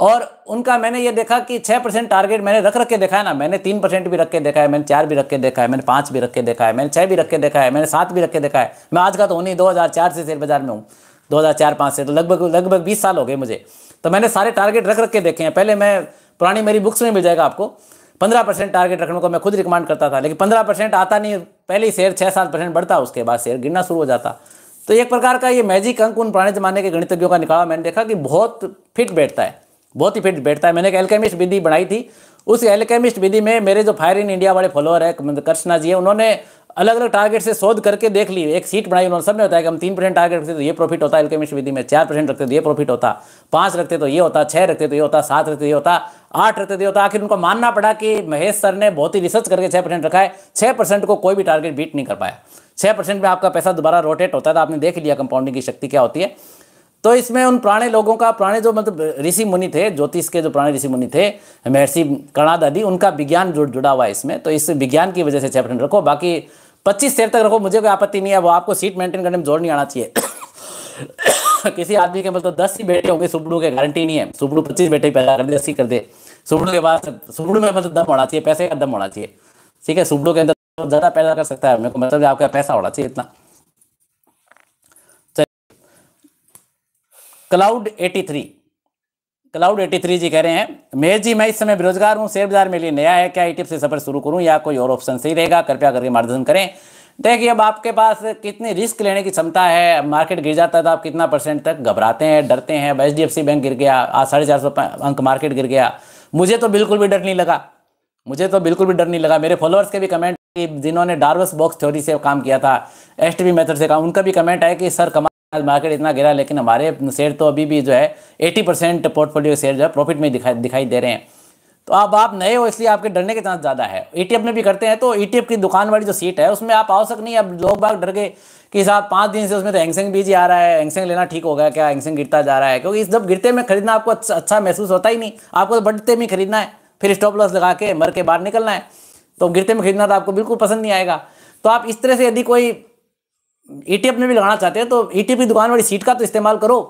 और उनका मैंने ये देखा कि छः परसेंट टारगेट मैंने रख रख के देखा है ना मैंने तीन परसेंट भी रख के देखा है मैंने चार भी रख के देखा है मैंने पाँच भी रख के देखा है मैंने छः भी रख के देखा है मैंने सात भी रख के देखा है मैं आज का तो नहीं दो हज़ार चार से शेयर बाजार में हूँ दो हज़ार चार पाँच से तो लगभग लगभग बीस साल हो गए मुझे तो मैंने सारे टारगेट रख रख के देखे हैं पहले मैं पुरानी मेरी बुक्स में मिल जाएगा आपको पंद्रह परसेंट टारगेट रखने को मैं खुद रिकमेंड करता था लेकिन पंद्रह परसेंट आता नहीं पहले ही शेयर छः सात परसेंट बढ़ता उसके बाद शेयर गिरना शुरू हो जाता तो एक प्रकार का ये मैजिक अंक उन पुराने जमाने के गणितज्ञों का निकाला मैंने देखा कि बहुत फिट बैठता है बहुत फिट बैठता है मैंने एक एल्केमिस्ट विधि बनाई थी उस एल्केमिस्ट विधि में मेरे जो फायर इन इंडिया वाले फॉलोअर है कृष्णा जी है उन्होंने अलग अलग टारगेट से शोध करके देख ली एक सीट बनाई उन्होंने सबने बताया कि हम तीन परसेंट टारगेट रखते तो ये प्रॉफिट होता एल्केमिस्ट विधि में चार परसेंट रखते तो ये प्रॉफिट होता पाँच रखते तो ये होता छः रखते तो ये होता सात रखते तो ये होता आठ रखते तो ये होता आखिर उनको मानना पड़ा कि महेश सर ने बहुत ही रिसर्च करके छः परसेंट रखा है छः परसेंट को कोई भी टारगेट बीट नहीं कर पाया छः परसेंट में आपका पैसा दोबारा रोटेट होता है तो आपने देख लिया कंपाउंडिंग की शक्ति क्या होती है तो इसमें उन पुराने लोगों का पुराने जो मतलब ऋषि मुनि थे ज्योतिष के जो पुराने ऋषि मुनि थे महर्षि कर्णाद आदि उनका विज्ञान जुड़ जुड़ा हुआ है इसमें तो इस विज्ञान की वजह से चैप्टर रखो बाकी पच्चीस शेर तक रखो मुझे कोई आपत्ति नहीं है वो आपको सीट मेंटेन करने में जोर नहीं आना चाहिए किसी आदमी के मतलब तो दस ही बेटे होंगे सुबड़ू के गारंटी नहीं है सुबड़ू पच्चीस बेटे पैदा कर दे ही कर दे सुबड़ू के बाद सुबड़ू में मतलब दम होना चाहिए पैसे का दम होना चाहिए ठीक है सुबड़ू के अंदर तो ज़्यादा पैदा कर सकता है मेरे को मतलब आपका पैसा होना चाहिए इतना क्लाउड 83 क्लाउड 83 जी कह रहे हैं मेयर जी मैं इस समय बेरोजगार हूं शेयर बाजार में लिए नया है क्या ई e से सफर शुरू करूं या कोई और ऑप्शन सही रहेगा कृपया करके मार्गदर्शन करें देखिए अब आपके पास कितनी रिस्क लेने की क्षमता है मार्केट गिर जाता है तो आप कितना परसेंट तक घबराते हैं डरते हैं अब H D F C bank गिर गया आज साढ़े चार सौ अंक मार्केट गिर गया मुझे तो बिल्कुल भी डर नहीं लगा मुझे तो बिल्कुल भी डर नहीं लगा मेरे फॉलोअर्स के भी कमेंट जिन्होंने डार्वस बॉक्स थ्योरी से काम किया था एस मेथड से काम उनका भी कमेंट है कि सर कमा आज मार्केट इतना गिरा लेकिन हमारे शेयर तो अभी भी जो है 80 परसेंट पोर्टफोलियो शेयर जो है प्रॉफिट में दिखाई दिखाई दे रहे हैं तो अब आप नए हो इसलिए आपके डरने के चांस ज़्यादा है ई में भी करते हैं तो ई की दुकान वाली जो सीट है उसमें आप आवश्यक नहीं अब लोग बाग डर गए कि साहब पाँच दिन से उसमें तो एंगसेंग बीज आ रहा है एंगसेंग लेना ठीक गया क्या एंगसेंग गिरता जा रहा है क्योंकि इस जब गिरते में खरीदना आपको अच्छा, अच्छा महसूस होता ही नहीं आपको तो बढ़ते में खरीदना है फिर स्टॉप लॉस लगा के मर के बाहर निकलना है तो गिरते में खरीदना तो आपको बिल्कुल पसंद नहीं आएगा तो आप इस तरह से यदि कोई ई में भी लगाना चाहते हैं तो ई की दुकान वाली सीट का तो इस्तेमाल करो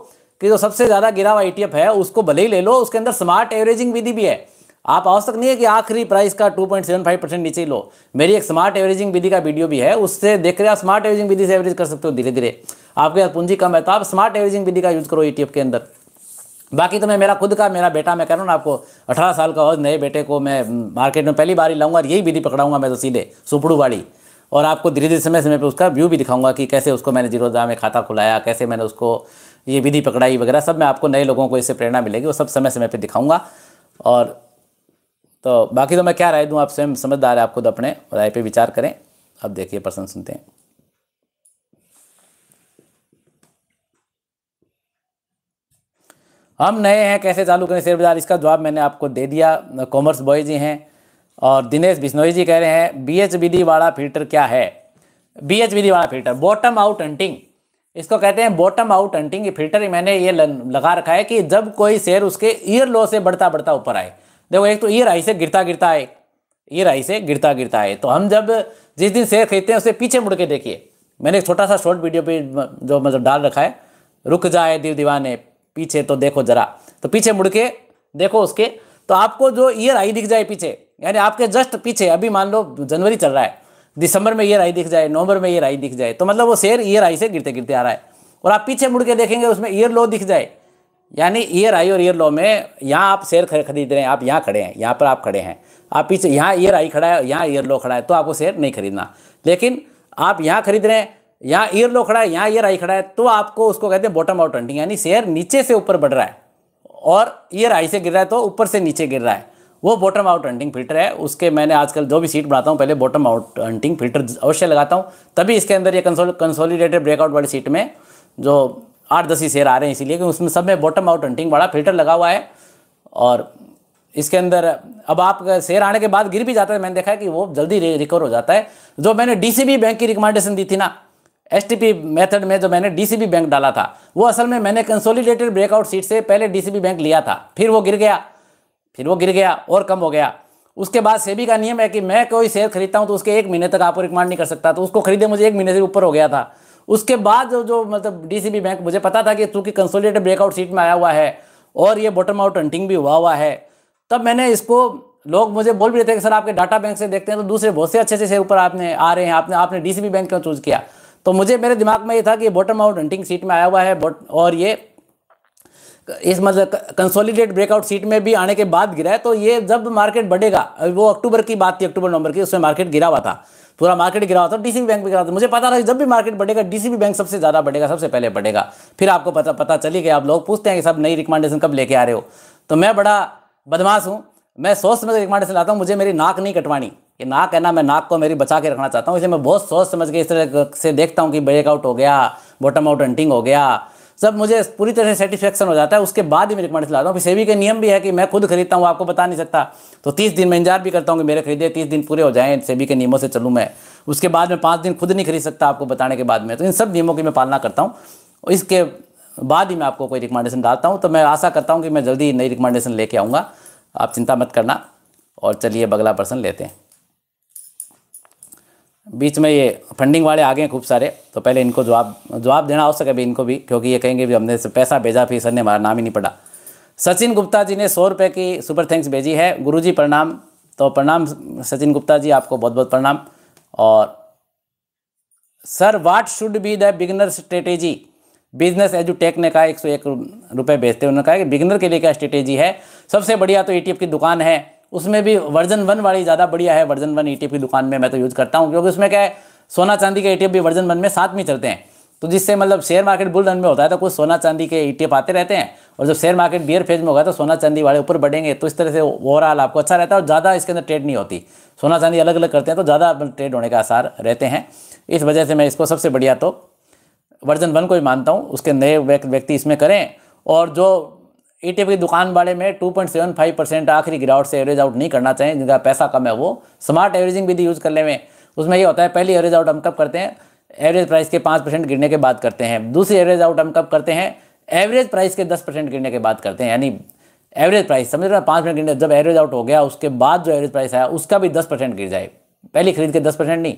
कि जो सबसे ज़्यादा गिरा हुआ ई है उसको भले ही ले लो उसके अंदर स्मार्ट एवरेजिंग विधि भी है आप आवश्यक नहीं है कि आखिरी प्राइस का 2.75 परसेंट नीचे ही लो मेरी एक स्मार्ट एवरेजिंग विधि का वीडियो भी है उससे देख रहे आप स्मार्ट एवरेजिंग विधि से एवरेज कर सकते हो धीरे धीरे आपके पास पूंजी कम है तो आप स्मार्ट एवरेजिंग विधि का यूज करो ई के अंदर बाकी तो मैं मेरा खुद का मेरा बेटा मैं कह रहा हूँ ना आपको अठारह साल का और नए बेटे को मैं मार्केट में पहली बार ही लाऊंगा यही विधि पकड़ाऊंगा मैं तो सीधे सुपड़ू वाली और आपको धीरे धीरे समय समय पर उसका व्यू भी दिखाऊंगा कि कैसे उसको मैंने जीरो में खाता खुलाया कैसे मैंने उसको ये विधि पकड़ाई वगैरह सब मैं आपको नए लोगों को इससे प्रेरणा मिलेगी वो सब समय समय पर दिखाऊंगा और तो बाकी तो मैं क्या राय दूँ आप स्वयं समझदार है आप खुद अपने राय पर विचार करें अब देखिए प्रश्न सुनते हैं हम नए हैं कैसे चालू करें शेयर बाजार इसका जवाब मैंने आपको दे दिया कॉमर्स बॉय जी हैं और दिनेश बिश्नोई जी कह रहे हैं बी एच बी डी वाला फिल्टर क्या है बी एच बी डी वाला फिल्टर बॉटम आउट हंटिंग इसको कहते हैं बॉटम आउट हंटिंग फिल्टर मैंने ये लगा रखा है कि जब कोई शेयर उसके ईयर लो से बढ़ता बढ़ता ऊपर आए देखो एक तो ईयर आई से गिरता गिरता आए ईयर आई से गिरता गिरता आए तो हम जब जिस दिन शेयर खरीदते हैं उसे पीछे मुड़ के देखिए मैंने एक छोटा सा शॉर्ट वीडियो पे जो मतलब डाल रखा है रुक जाए दीव दीवाने पीछे तो देखो जरा तो पीछे मुड़ के देखो उसके तो आपको जो ईयर आई दिख जाए पीछे यानी आपके जस्ट पीछे अभी मान लो जनवरी चल रहा है दिसंबर में ये राई दिख जाए नवंबर में ये राई दिख जाए तो मतलब वो शेयर ईयर आई से गिरते गिरते आ रहा है और आप पीछे मुड़ के देखेंगे उसमें ईयर लो दिख जाए यानी ईयर आई और ईयर लो में यहाँ आप शेयर खरीद रहे हैं आप यहाँ खड़े हैं यहाँ पर आप खड़े हैं आप पीछे यहाँ ईयर आई खड़ा है यहाँ ईयर लो खड़ा है तो आपको शेयर नहीं खरीदना लेकिन आप यहाँ खरीद रहे हैं यहाँ ईयर लो खड़ा है यहाँ ईयर आई खड़ा है तो आपको उसको कहते हैं बॉटम आउट हंटिंग यानी शेयर नीचे से ऊपर बढ़ रहा है और ईयर आई से गिर रहा है तो ऊपर से नीचे गिर रहा है वो बॉटम आउट हंटिंग फिल्टर है उसके मैंने आजकल जो भी सीट बनाता हूँ पहले बॉटम आउट हंटिंग फिल्टर अवश्य लगाता हूँ तभी इसके अंदर ये कंसोलिडेटेड ब्रेकआउट वाली सीट में जो आठ दस ही शेयर आ रहे हैं इसीलिए क्योंकि उसमें सब में बॉटम आउट हंटिंग वाला फिल्टर लगा हुआ है और इसके अंदर अब आप शेयर आने के बाद गिर भी जाता है मैंने देखा है कि वो जल्दी रिकवर हो जाता है जो मैंने डीसीबी बैंक की रिकमेंडेशन दी थी ना एस मेथड में जो मैंने डीसीबी बैंक डाला था वो असल में मैंने कंसोलिडेटेड ब्रेकआउट सीट से पहले डीसीबी बैंक लिया था फिर वो गिर गया फिर वो गिर गया और कम हो गया उसके बाद सेबी का नियम है कि मैं कोई शेयर खरीदता हूँ तो उसके एक महीने तक आपको रिकमांड नहीं कर सकता तो उसको खरीदे मुझे एक महीने से ऊपर हो गया था उसके बाद जो जो मतलब डीसीबी बैंक मुझे पता था कि चूंकि कंसोलिडेटेड ब्रेकआउट सीट में आया हुआ है और ये बॉटम आउट हंटिंग भी हुआ हुआ है तब मैंने इसको लोग मुझे बोल भी रहे थे कि सर आपके डाटा बैंक से देखते हैं तो दूसरे बहुत से अच्छे अच्छे शेयर ऊपर आपने आ रहे हैं आपने आपने डी बैंक क्यों चूज़ किया तो मुझे मेरे दिमाग में ये था कि बॉटम आउट हंटिंग सीट में आया हुआ है और ये इस मतलब कंसोलिडेट ब्रेकआउट सीट में भी आने के बाद गिरा है तो ये जब मार्केट बढ़ेगा वो अक्टूबर की बात थी अक्टूबर नवंबर की उसमें मार्केट गिरा हुआ था पूरा मार्केट गिरा हुआ था डीसीबी बैंक भी गिरा था मुझे पता था जब भी मार्केट बढ़ेगा डीसीबी बैंक सबसे ज़्यादा बढ़ेगा सबसे पहले बढ़ेगा फिर आपको पता पता चली कि आप लोग पूछते हैं कि सब नई रिकमेंडेशन कब लेके आ रहे हो तो मैं बड़ा बदमाश हूँ मैं सोच समझ रिकमेंडेशन लाता हूँ मुझे मेरी नाक नहीं कटवानी ये नाक है ना मैं नाक को मेरी बचा के रखना चाहता हूँ इसलिए मैं बहुत सोच समझ के इस तरह से देखता हूँ कि ब्रेकआउट हो गया बॉटम आउट हंटिंग हो गया सब मुझे पूरी तरह से सेटिस्फेक्शन हो जाता है उसके बाद ही मैं रिकमेंडेशन लाता हूँ सेवी के नियम भी है कि मैं खुद खरीदता हूँ आपको बता नहीं सकता तो तीस दिन मैं इंतजार भी करता हूँ कि मेरे खरीदे तीस दिन पूरे हो जाए सेवी के नियमों से चलूँ मैं उसके बाद में पाँच दिन खुद नहीं खरीद सकता आपको बताने के बाद में तो इन सब नियमों की मैं पालना करता हूँ और इसके बाद ही मैं आपको कोई रिकमेंडेशन डालता हूँ तो मैं आशा करता हूँ कि मैं जल्दी नई रिकमेंडेशन लेके आऊँगा आप चिंता मत करना और चलिए बगला पर्सन लेते हैं बीच में ये फंडिंग वाले आ गए हैं खूब सारे तो पहले इनको जवाब जवाब देना हो सके भी इनको भी क्योंकि ये कहेंगे भी हमने पैसा भेजा फिर सर ने हमारा नाम ही नहीं पड़ा सचिन गुप्ता जी ने सौ रुपये की सुपर थैंक्स भेजी है गुरु जी प्रणाम तो प्रणाम सचिन गुप्ता जी आपको बहुत बहुत प्रणाम और sir what should be the beginner strategy business एजू टेक ने कहा एक सौ एक रुपये भेजते उन्होंने कहा कि बिगनर के लिए क्या स्ट्रेटेजी है सबसे बढ़िया तो ई e की दुकान है उसमें भी वर्जन वन वाली ज़्यादा बढ़िया है वर्जन वन ई e की दुकान में मैं तो यूज़ करता हूँ क्योंकि उसमें क्या है सोना चांदी के ई e भी वर्जन वन में साथ में चलते हैं तो जिससे मतलब शेयर मार्केट बुल रन में होता है तो कुछ सोना चांदी के ई e आते रहते हैं और जब शेयर मार्केट बियर फेज में होगा तो सोना चांदी वाले ऊपर बढ़ेंगे तो इस तरह से ओवरऑल आपको अच्छा रहता है और ज़्यादा इसके अंदर ट्रेड नहीं होती सोना चांदी अलग अलग करते हैं तो ज़्यादा ट्रेड मतलब होने के आसार रहते हैं इस वजह से मैं इसको सबसे बढ़िया तो वर्जन वन को ही मानता हूँ उसके नए व्यक्ति इसमें करें और जो ईटीएफ की दुकान वाले में 2.75 परसेंट आखिरी गिरावट से एवरेज आउट नहीं करना चाहिए जिनका पैसा कम है वो स्मार्ट एवरेजिंग विधि यूज़ करने में उसमें ये होता है पहली एवरेज आउट हम कब करते हैं एवरेज प्राइस के पाँच परसेंट गिरने के बाद करते हैं दूसरी एवरेज आउट हम कब करते हैं एवरेज प्राइस के दस परसेंट गिरने के बाद करते हैं यानी एवरेज प्राइस समझ रहे पाँच परसेंट गिरने जब एवरेज आउट हो गया उसके बाद जो एवरेज प्राइस आया उसका भी दस परसेंट गिर जाए पहली खरीद के दस परसेंट नहीं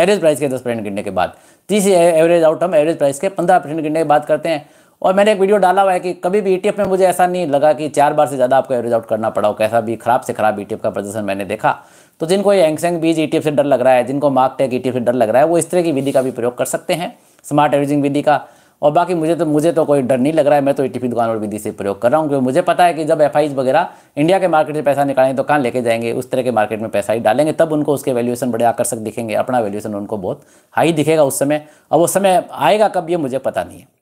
एवरेज प्राइस के दस परसेंट गिरने के बाद तीसरी एवरेज आउट हम एवरेज प्राइस के पंद्रह परसेंट गिरने के बाद करते हैं और मैंने एक वीडियो डाला हुआ है कि कभी भी ई e में मुझे ऐसा नहीं लगा कि चार बार से ज़्यादा आपको एवरेज आउट करना पड़ा हो कैसा भी खराब से खराब ई e का प्रदर्शन मैंने देखा तो जिनको ये एंगसेंग बीज ई e से डर लग रहा है जिनको मार्क टेक ई से डर लग रहा है वो इस तरह की विधि का भी प्रयोग कर सकते हैं स्मार्ट एवरेजिंग विधि का और बाकी मुझे तो मुझे तो कोई डर नहीं लग रहा है मैं तो ई दुकान और विधि से प्रयोग कर रहा हूँ क्योंकि मुझे पता है कि जब एफ वगैरह इंडिया के मार्केट से पैसा निकालेंगे तो कहाँ लेके जाएंगे उस तरह के मार्केट में पैसा ही डालेंगे तब उनको उसके वैल्यूएशन बड़े आकर्षक दिखेंगे अपना वैल्यूएशन उनको बहुत हाई दिखेगा उस समय और वो समय आएगा कब ये मुझे पता नहीं है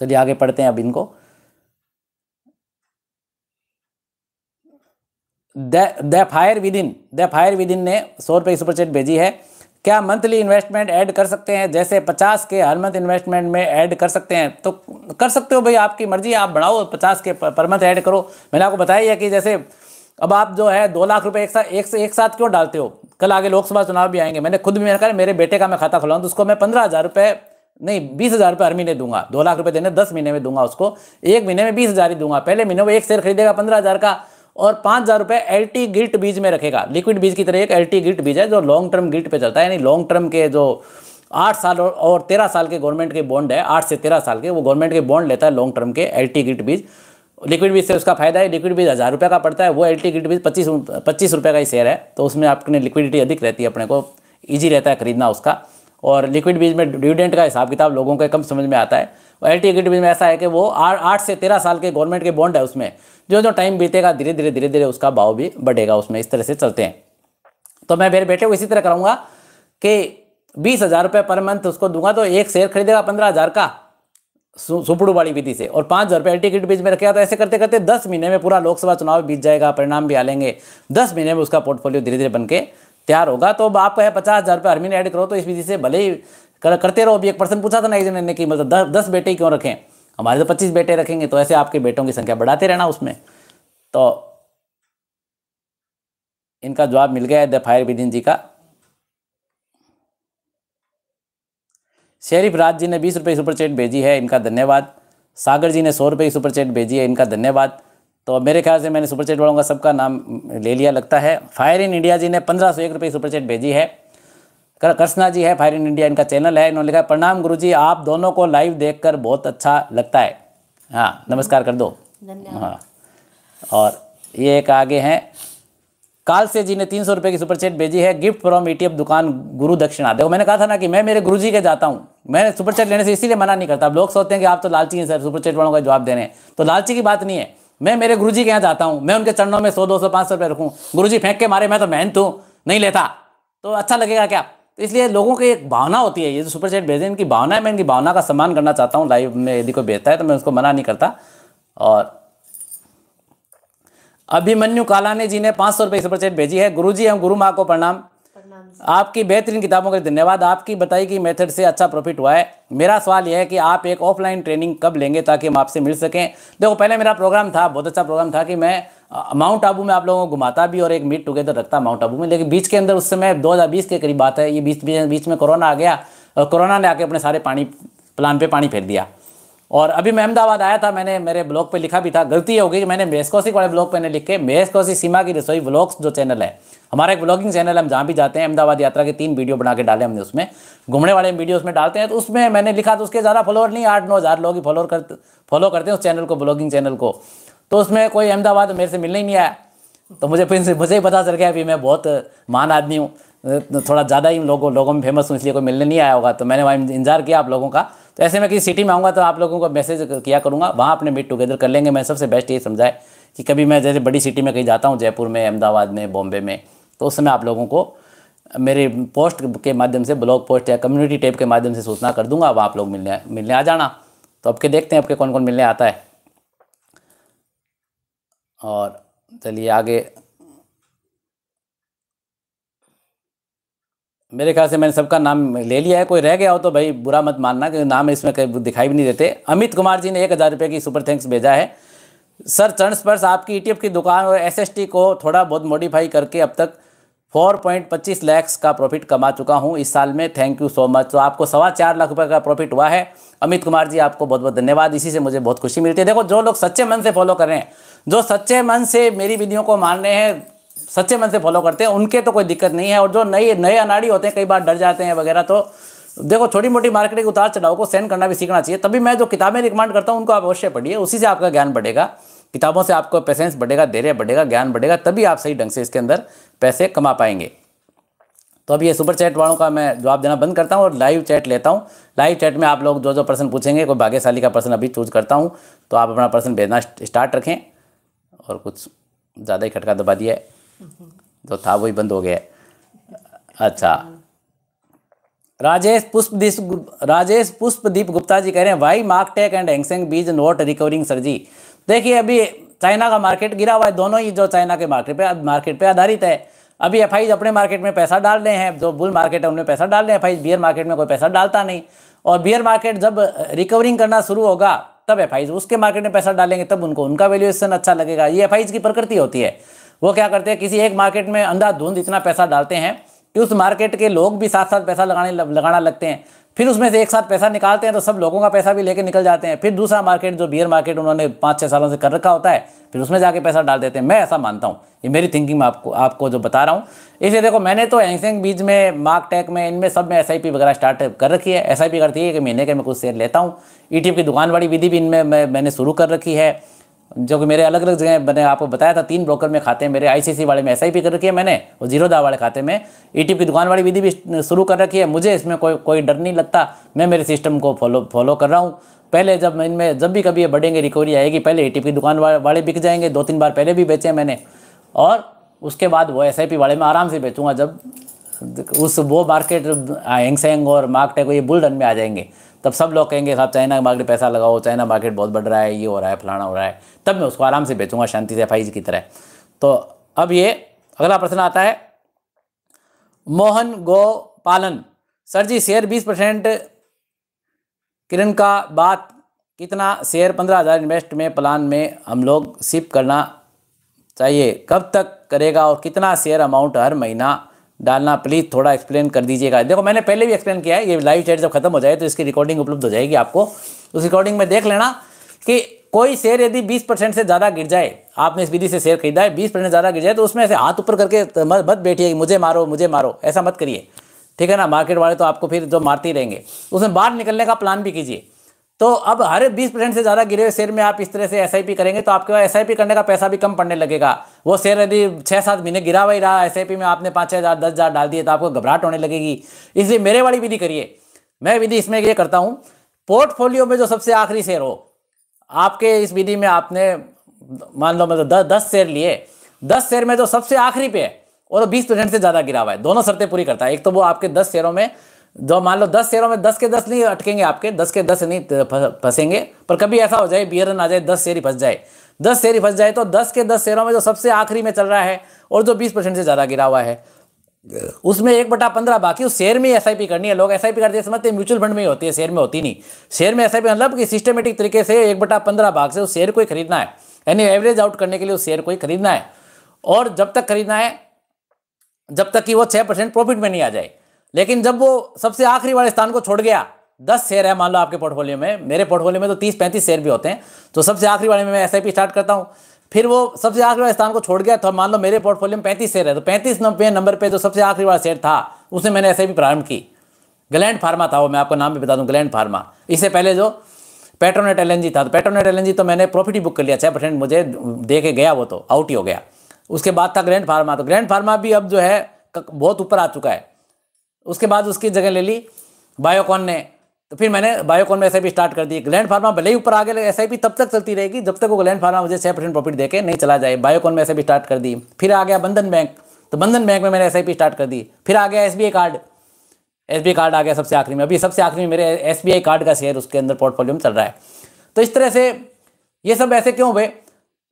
चलिए आगे पढ़ते हैं अब इनको the fire in the fire in ने सौ रुपये की सुपरचेट भेजी है क्या मंथली इन्वेस्टमेंट ऐड कर सकते हैं जैसे पचास के हर मंथ इन्वेस्टमेंट में ऐड कर सकते हैं तो कर सकते हो भाई आपकी मर्जी आप बढ़ाओ पचास के पर मंथ ऐड करो मैंने आपको बताया है कि जैसे अब आप जो है दो लाख रुपए एक साथ एक, एक साथ क्यों डालते हो कल आगे लोकसभा चुनाव भी आएंगे मैंने खुद भी मैंने कहा मेरे बेटे का मैं खाता खुलाऊँ तो उसको मैं पंद्रह हज़ार रुपये नहीं बीस हज़ार रुपये हर महीने दूंगा दो लाख रुपए देने दस महीने में दूंगा उसको एक महीने में बीस हज़ार ही दूंगा पहले महीने वो एक शेयर खरीदेगा पंद्रह हज़ार का और पाँच हज़ार रुपये एल टी गिल्ट बीज में रखेगा लिक्विड बीज की तरह एक एल टी गिल्ट बीज है जो लॉन्ग टर्म गिल्ट पे चलता है यानी लॉन्ग टर्म के जो आठ साल और, तेरह साल के गवर्नमेंट के बॉन्ड है आठ से तेरह साल के वो गवर्नमेंट के बॉन्ड लेता है लॉन्ग टर्म के L T gilt BeES liquid BeES से उसका फायदा है लिक्विड बीज हज़ार रुपये का पड़ता है वो एल टी गिल्ट बीज पच्चीस पच्चीस रुपये का ही शेयर है तो उसमें आपने लिक्विडिटी अधिक रहती है अपने को ईजी रहता है खरीदना उसका और लिक्विड बीज में डिविडेंट का हिसाब किताब लोगों के कम समझ में आता है और एल टी बीज में ऐसा है कि वो आठ से तेरह साल के गवर्नमेंट के बॉन्ड है उसमें जो जो टाइम बीतेगा धीरे धीरे धीरे धीरे उसका भाव भी बढ़ेगा उसमें इस तरह से चलते हैं तो मैं मेरे बेटे को इसी तरह कराऊंगा कि बीस हज़ार रुपये पर मंथ उसको दूंगा तो एक शेयर खरीदेगा पंद्रह हज़ार का सुपड़ू वाली विधि से और पाँच हज़ार रुपये टिकट बीच में रखेगा तो ऐसे करते करते दस महीने में पूरा लोकसभा चुनाव बीत जाएगा परिणाम भी आ लेंगे दस महीने में उसका पोर्टफोलियो धीरे धीरे बन के तैयार होगा तो अब आपका पचास हज़ार रुपये हर महीने ऐड करो तो इस विधि से भले ही कर, करते रहो अभी एक पर्सन पूछा था ना एक जन ने कि मतलब दस दस बेटे क्यों रखें हमारे तो पच्चीस बेटे रखेंगे तो ऐसे आपके बेटों की संख्या बढ़ाते रहना उसमें तो इनका जवाब मिल गया है द फायर विदिन जी का शेरिफ राज जी ने बीस रुपये सुपर भेजी है इनका धन्यवाद सागर जी ने सौ रुपये सुपर चैट भेजी है इनका धन्यवाद तो मेरे ख्याल से मैंने सुपरचेट वालों का सबका नाम ले लिया लगता है फायर इन इंडिया जी ने पंद्रह सौ एक रुपये की सुपरचेट भेजी है कृष्णा जी है फायर इन इंडिया इनका चैनल है इन्होंने लिखा प्रणाम गुरु जी आप दोनों को लाइव कर बहुत अच्छा लगता है हाँ नमस्कार कर दो हाँ और ये एक आगे हैं काल से जी ने तीन सौ रुपये की सुपर भेजी है गिफ्ट फ्रॉम ई दुकान गुरु दक्षिणा देखो मैंने कहा था ना कि मैं मेरे गुरु जी के जाता हूँ मैं सुपरचेट लेने से इसीलिए मना नहीं करता लोग सोचते हैं कि आप तो लालची हैं सर सुपरचेट वालों का जवाब देने तो लालची की बात नहीं है मैं मेरे जी के यहाँ जाता हूँ मैं उनके चरणों में सौ दो सौ पाँच सौ रुपये रखूँ गुरु फेंक के मारे मैं तो मेहनत हूँ नहीं लेता तो अच्छा लगेगा क्या तो इसलिए लोगों की एक भावना होती है ये जो सुपर चैट भेजे इनकी भावना है मैं इनकी भावना का सम्मान करना चाहता हूँ लाइव में यदि कोई भेजता है तो मैं उसको मना नहीं करता और अभिमन्यु कालाने जी ने पाँच सौ रुपये सुपर चैट भेजी है गुरुजी हम गुरु माँ को प्रणाम आपकी बेहतरीन किताबों के लिए धन्यवाद आपकी बताई गई मेथड से अच्छा प्रॉफिट हुआ है मेरा सवाल यह है कि आप एक ऑफलाइन ट्रेनिंग कब लेंगे ताकि हम आपसे मिल सकें देखो पहले मेरा प्रोग्राम था बहुत अच्छा प्रोग्राम था कि मैं माउंट आबू में आप लोगों को घुमाता भी और एक मीट टुगेदर रखता माउंट आबू में लेकिन बीच के अंदर उस समय दो के करीब बात है ये बीच बीच में कोरोना आ गया और कोरोना ने आके अपने सारे पानी प्लान पे पानी फेर दिया और अभी मैं अहमदाबाद आया था मैंने मेरे ब्लॉग पे लिखा भी था गलती होगी कि मैंने मेहसकोसिक वाले ब्लॉग पे ने लिख के सीमा की रसोई ब्लॉग्स जो चैनल है हमारा एक ब्लॉगिंग चैनल हम जहाँ भी जाते हैं अहमदाबाद यात्रा के तीन वीडियो बना के डाले हमने उसमें घूमने वाले वीडियो उसमें डालते हैं तो उसमें मैंने लिखा तो उसके ज़्यादा फॉलोअर नहीं आठ नौ हज़ार लोग ही फॉलोअर कर फॉलो करते हैं उस चैनल को ब्लॉगिंग चैनल को तो उसमें कोई अहमदाबाद मेरे से मिलने ही नहीं आया तो मुझे फिर मुझे ही पता चल गया अभी मैं बहुत महान आदमी हूँ तो थोड़ा ज़्यादा ही लोगों लोगों में फेमस हूँ इसलिए कोई मिलने नहीं आया होगा तो मैंने वहाँ इंतजार किया आप लोगों का तो ऐसे मैं किसी सिटी में आऊँगा तो आप लोगों को मैसेज किया करूँगा वहाँ अपने मीट टुगेदर कर लेंगे मैं सबसे बेस्ट ये समझाए कि कभी मैं जैसे बड़ी सिटी में कहीं जाता हूँ जयपुर में अहमदाबाद में बॉम्बे में तो उस समय आप लोगों को मेरे पोस्ट के माध्यम से ब्लॉग पोस्ट या कम्युनिटी टैब के माध्यम से सूचना कर दूंगा अब आप लोग मिलने मिलने आ जाना तो अब के देखते हैं आपके कौन कौन मिलने आता है और चलिए आगे मेरे ख्याल से मैंने सबका नाम ले लिया है कोई रह गया हो तो भाई बुरा मत मानना क्योंकि नाम इसमें कहीं दिखाई भी नहीं देते अमित कुमार जी ने एक हज़ार रुपये की सुपर थैंक्स भेजा है सर चरण स्पर्श आपकी ईटीएफ e की दुकान और एसएसटी को थोड़ा बहुत मॉडिफाई करके अब तक फोर पॉइंट पच्चीस का प्रॉफिट कमा चुका हूँ इस साल में थैंक यू सो मच तो आपको सवा चार लाख रुपए का प्रॉफिट हुआ है अमित कुमार जी आपको बहुत बहुत धन्यवाद इसी से मुझे बहुत खुशी मिलती है देखो जो लोग सच्चे मन से फॉलो कर रहे हैं जो सच्चे मन से मेरी वीडियो को मान रहे हैं सच्चे मन से फॉलो करते हैं उनके तो कोई दिक्कत नहीं है और जो नए नए अनाड़ी होते हैं कई बार डर जाते हैं वगैरह तो देखो छोटी मोटी मार्केटिंग उतार चढ़ाव को सेंड करना भी सीखना चाहिए तभी मैं जो किताबें रिकमेंड करता हूँ उनको आप अवश्य पढ़िए उसी से आपका ज्ञान बढ़ेगा किताबों से आपको पेशेंस बढ़ेगा धैर्य बढ़ेगा ज्ञान बढ़ेगा तभी आप सही ढंग से इसके अंदर पैसे कमा पाएंगे तो अब ये सुपर चैट वालों का मैं जवाब देना बंद करता हूँ और लाइव चैट लेता हूँ लाइव चैट में आप लोग जो जो प्रश्न पूछेंगे कोई भाग्यशाली का प्रश्न अभी चूज करता हूँ तो आप अपना प्रश्न भेजना स्टार्ट रखें और कुछ ज़्यादा ही खटका दबा दिया है जो तो था वही बंद हो गया अच्छा राजेश पुष्प राजेश पुष्पदीप गुप्ता जी कह रहे हैं why mark tech and Hang Seng BeES not recovering sir जी देखिए अभी चाइना का मार्केट गिरा हुआ है दोनों ही जो चाइना के मार्केट पे मार्केट पे आधारित है अभी एफ अपने मार्केट में पैसा डाल रहे हैं जो बुल मार्केट है उनमें पैसा डाल रहे हैं एफ बियर मार्केट में कोई पैसा डालता नहीं और बियर मार्केट जब रिकवरिंग करना शुरू होगा तब एफ उसके मार्केट में पैसा डालेंगे तब उनको उनका वैल्यूएशन अच्छा लगेगा ये एफ की प्रकृति होती है वो क्या करते हैं किसी एक मार्केट में अंधाधुंध इतना पैसा डालते हैं कि उस मार्केट के लोग भी साथ साथ पैसा लगाने लगाना लगते हैं फिर उसमें से एक साथ पैसा निकालते हैं तो सब लोगों का पैसा भी लेके निकल जाते हैं फिर दूसरा मार्केट जो बियर मार्केट उन्होंने पाँच छः सालों से कर रखा होता है फिर उसमें जाके पैसा डाल देते हैं मैं ऐसा मानता हूँ ये मेरी थिंकिंग में आपको आपको जो बता रहा हूँ इसलिए देखो मैंने तो हैंगसेंग बीज में मार्क टेक में इनमें सब में एस वगैरह स्टार्ट कर रखी है एस करती है कि महीने के मैं कुछ शेयर लेता हूँ ई e की दुकान वाली विधि भी इनमें मैं मैंने शुरू कर रखी है जो कि मेरे अलग अलग जगह मैंने आपको बताया था तीन ब्रोकर में खाते हैं मेरे आईसीसी वाले में एस कर रखी है मैंने और दा वाले खाते में ईटीपी e की दुकान वाली विधि भी शुरू कर रखी है मुझे इसमें कोई कोई डर नहीं लगता मैं मेरे सिस्टम को फॉलो फॉलो कर रहा हूँ पहले जब इनमें जब भी कभी ये बढ़ेंगे रिकवरी आएगी पहले ईटीएफ e की दुकान वाले बिक जाएंगे दो तीन बार पहले भी बेचे मैंने और उसके बाद वो एस वाले में आराम से बेचूँगा जब उस वो मार्केट हैंग सेंग और मार्कटेक ये बुल रन में आ जाएंगे तब सब लोग कहेंगे साहब चाइना मार्केट पैसा लगाओ चाइना मार्केट बहुत बढ़ रहा है ये हो रहा है फलाना हो रहा है तब मैं उसको आराम से बेचूंगा शांति से एफ की तरह तो अब ये अगला प्रश्न आता है Mohan Gopalan sir ji share बीस परसेंट किरण का बात कितना शेयर पंद्रह हज़ार इन्वेस्ट में प्लान में हम लोग शिफ्ट करना चाहिए कब तक करेगा और कितना शेयर अमाउंट हर महीना डालना प्लीज़ थोड़ा एक्सप्लेन कर दीजिएगा देखो मैंने पहले भी एक्सप्लेन किया है ये लाइव चैट जब खत्म हो जाए तो इसकी रिकॉर्डिंग उपलब्ध हो जाएगी आपको उस रिकॉर्डिंग में देख लेना कि कोई शेयर यदि 20 परसेंट से ज़्यादा गिर जाए आपने इस विधि से शेयर खरीदा है 20 परसेंट ज़्यादा गिर जाए तो उसमें ऐसे हाथ ऊपर करके मत बैठिए मुझे मारो मुझे मारो ऐसा मत करिए ठीक है ना मार्केट वाले तो आपको फिर जो मारते ही रहेंगे उसमें बाहर निकलने का प्लान भी कीजिए तो अब हर 20 परसेंट से ज़्यादा गिरे हुए शेयर में आप इस तरह से एस करेंगे तो आपके पास एस करने का पैसा भी कम पड़ने लगेगा वो शेयर यदि छह सात महीने गिरा हुआ ही रहा एस में आपने पांच हज़ार दस हज़ार डाल दिए तो आपको घबराहट होने लगेगी इसलिए मेरे वाली विधि करिए मैं विधि इसमें यह करता हूं पोर्टफोलियो में जो सबसे आखिरी शेयर हो आपके इस विधि में आपने मान लो मतलब दस शेयर लिए दस शेयर में जो सबसे आखिरी पे है और तो बीस परसेंट से ज़्यादा गिरा हुआ है दोनों शर्तें पूरी करता है एक तो वो आपके दस शेयरों में जो मान लो दस शेयरों में दस के दस नहीं अटकेंगे आपके दस के दस नहीं फंसेंगे पर कभी ऐसा हो जाए बियर आ जाए दस शेयर ही फंस जाए दस शेयर ही फंस जाए तो दस के दस शेयरों में जो सबसे आखिरी में चल रहा है और जो बीस परसेंट से ज़्यादा गिरा हुआ है उसमें एक बटा पंद्रह बाकी उस शेयर में एस आई पी करनी है लोग एस आई पी करते समझते हैं म्यूचुअल फंड में ही होती है शेयर में होती नहीं शेयर में एस आई पी मतलब कि सिस्टमेटिक तरीके से एक बटा पंद्रह भाग से उस शेयर को ही खरीदना है यानी एवरेज आउट करने के लिए उस शेयर को ही खरीदना है और जब तक खरीदना है जब तक कि वो छः परसेंट प्रॉफिट में नहीं आ जाए लेकिन जब वो सबसे आखिरी वाले स्थान को छोड़ गया दस शेयर है मान लो आपके पोर्टफोलियो में मेरे पोर्टफोलियो में तो तीस पैंतीस शेयर भी होते हैं तो सबसे आखिरी वाले में मैं एस स्टार्ट करता हूँ फिर वो सबसे आखिरी वाले स्थान को छोड़ गया तो मान लो मेरे पोर्टफोलियो में पैंतीस शेयर है तो पैंतीस नंबर पर जो सबसे आखिरी वाला शेयर था उसे मैंने एस प्रारंभ की ग्लैंड फार्मा था वो मैं आपको नाम भी बता दूँ ग्लैंड फार्मा इससे पहले जो पेट्रोनेट एल था तो पेट्रोनेट एल तो मैंने प्रॉफिट ही बुक कर लिया छः परसेंट मुझे दे के गया वो तो आउट ही हो गया उसके बाद था ग्रैंड फार्मा तो ग्रैंड फार्मा भी अब जो है बहुत ऊपर आ चुका है उसके बाद उसकी जगह ले ली बायोकॉन ने तो फिर मैंने बायोकॉन में एस स्टार्ट कर दी ग्लैंड फार्मा भले ही ऊपर आगे एस तब तक चलती रहेगी जब तक वो ग्लैंड फार्मा मुझे छः परसेंट प्रॉफिट देके नहीं चला जाए बायोकॉन में एस स्टार्ट कर दी फिर आ गया बंधन बैंक तो बंधन बैंक में मैंने एस स्टार्ट कर दी फिर आ गया एस कार्ड एस कार्ड आ गया सबसे आखिरी में अभी सबसे आखिरी में मेरे एस कार्ड का शेयर उसके अंदर पोर्टफोलियो में चल रहा है तो इस तरह से ये सब ऐसे क्यों हुए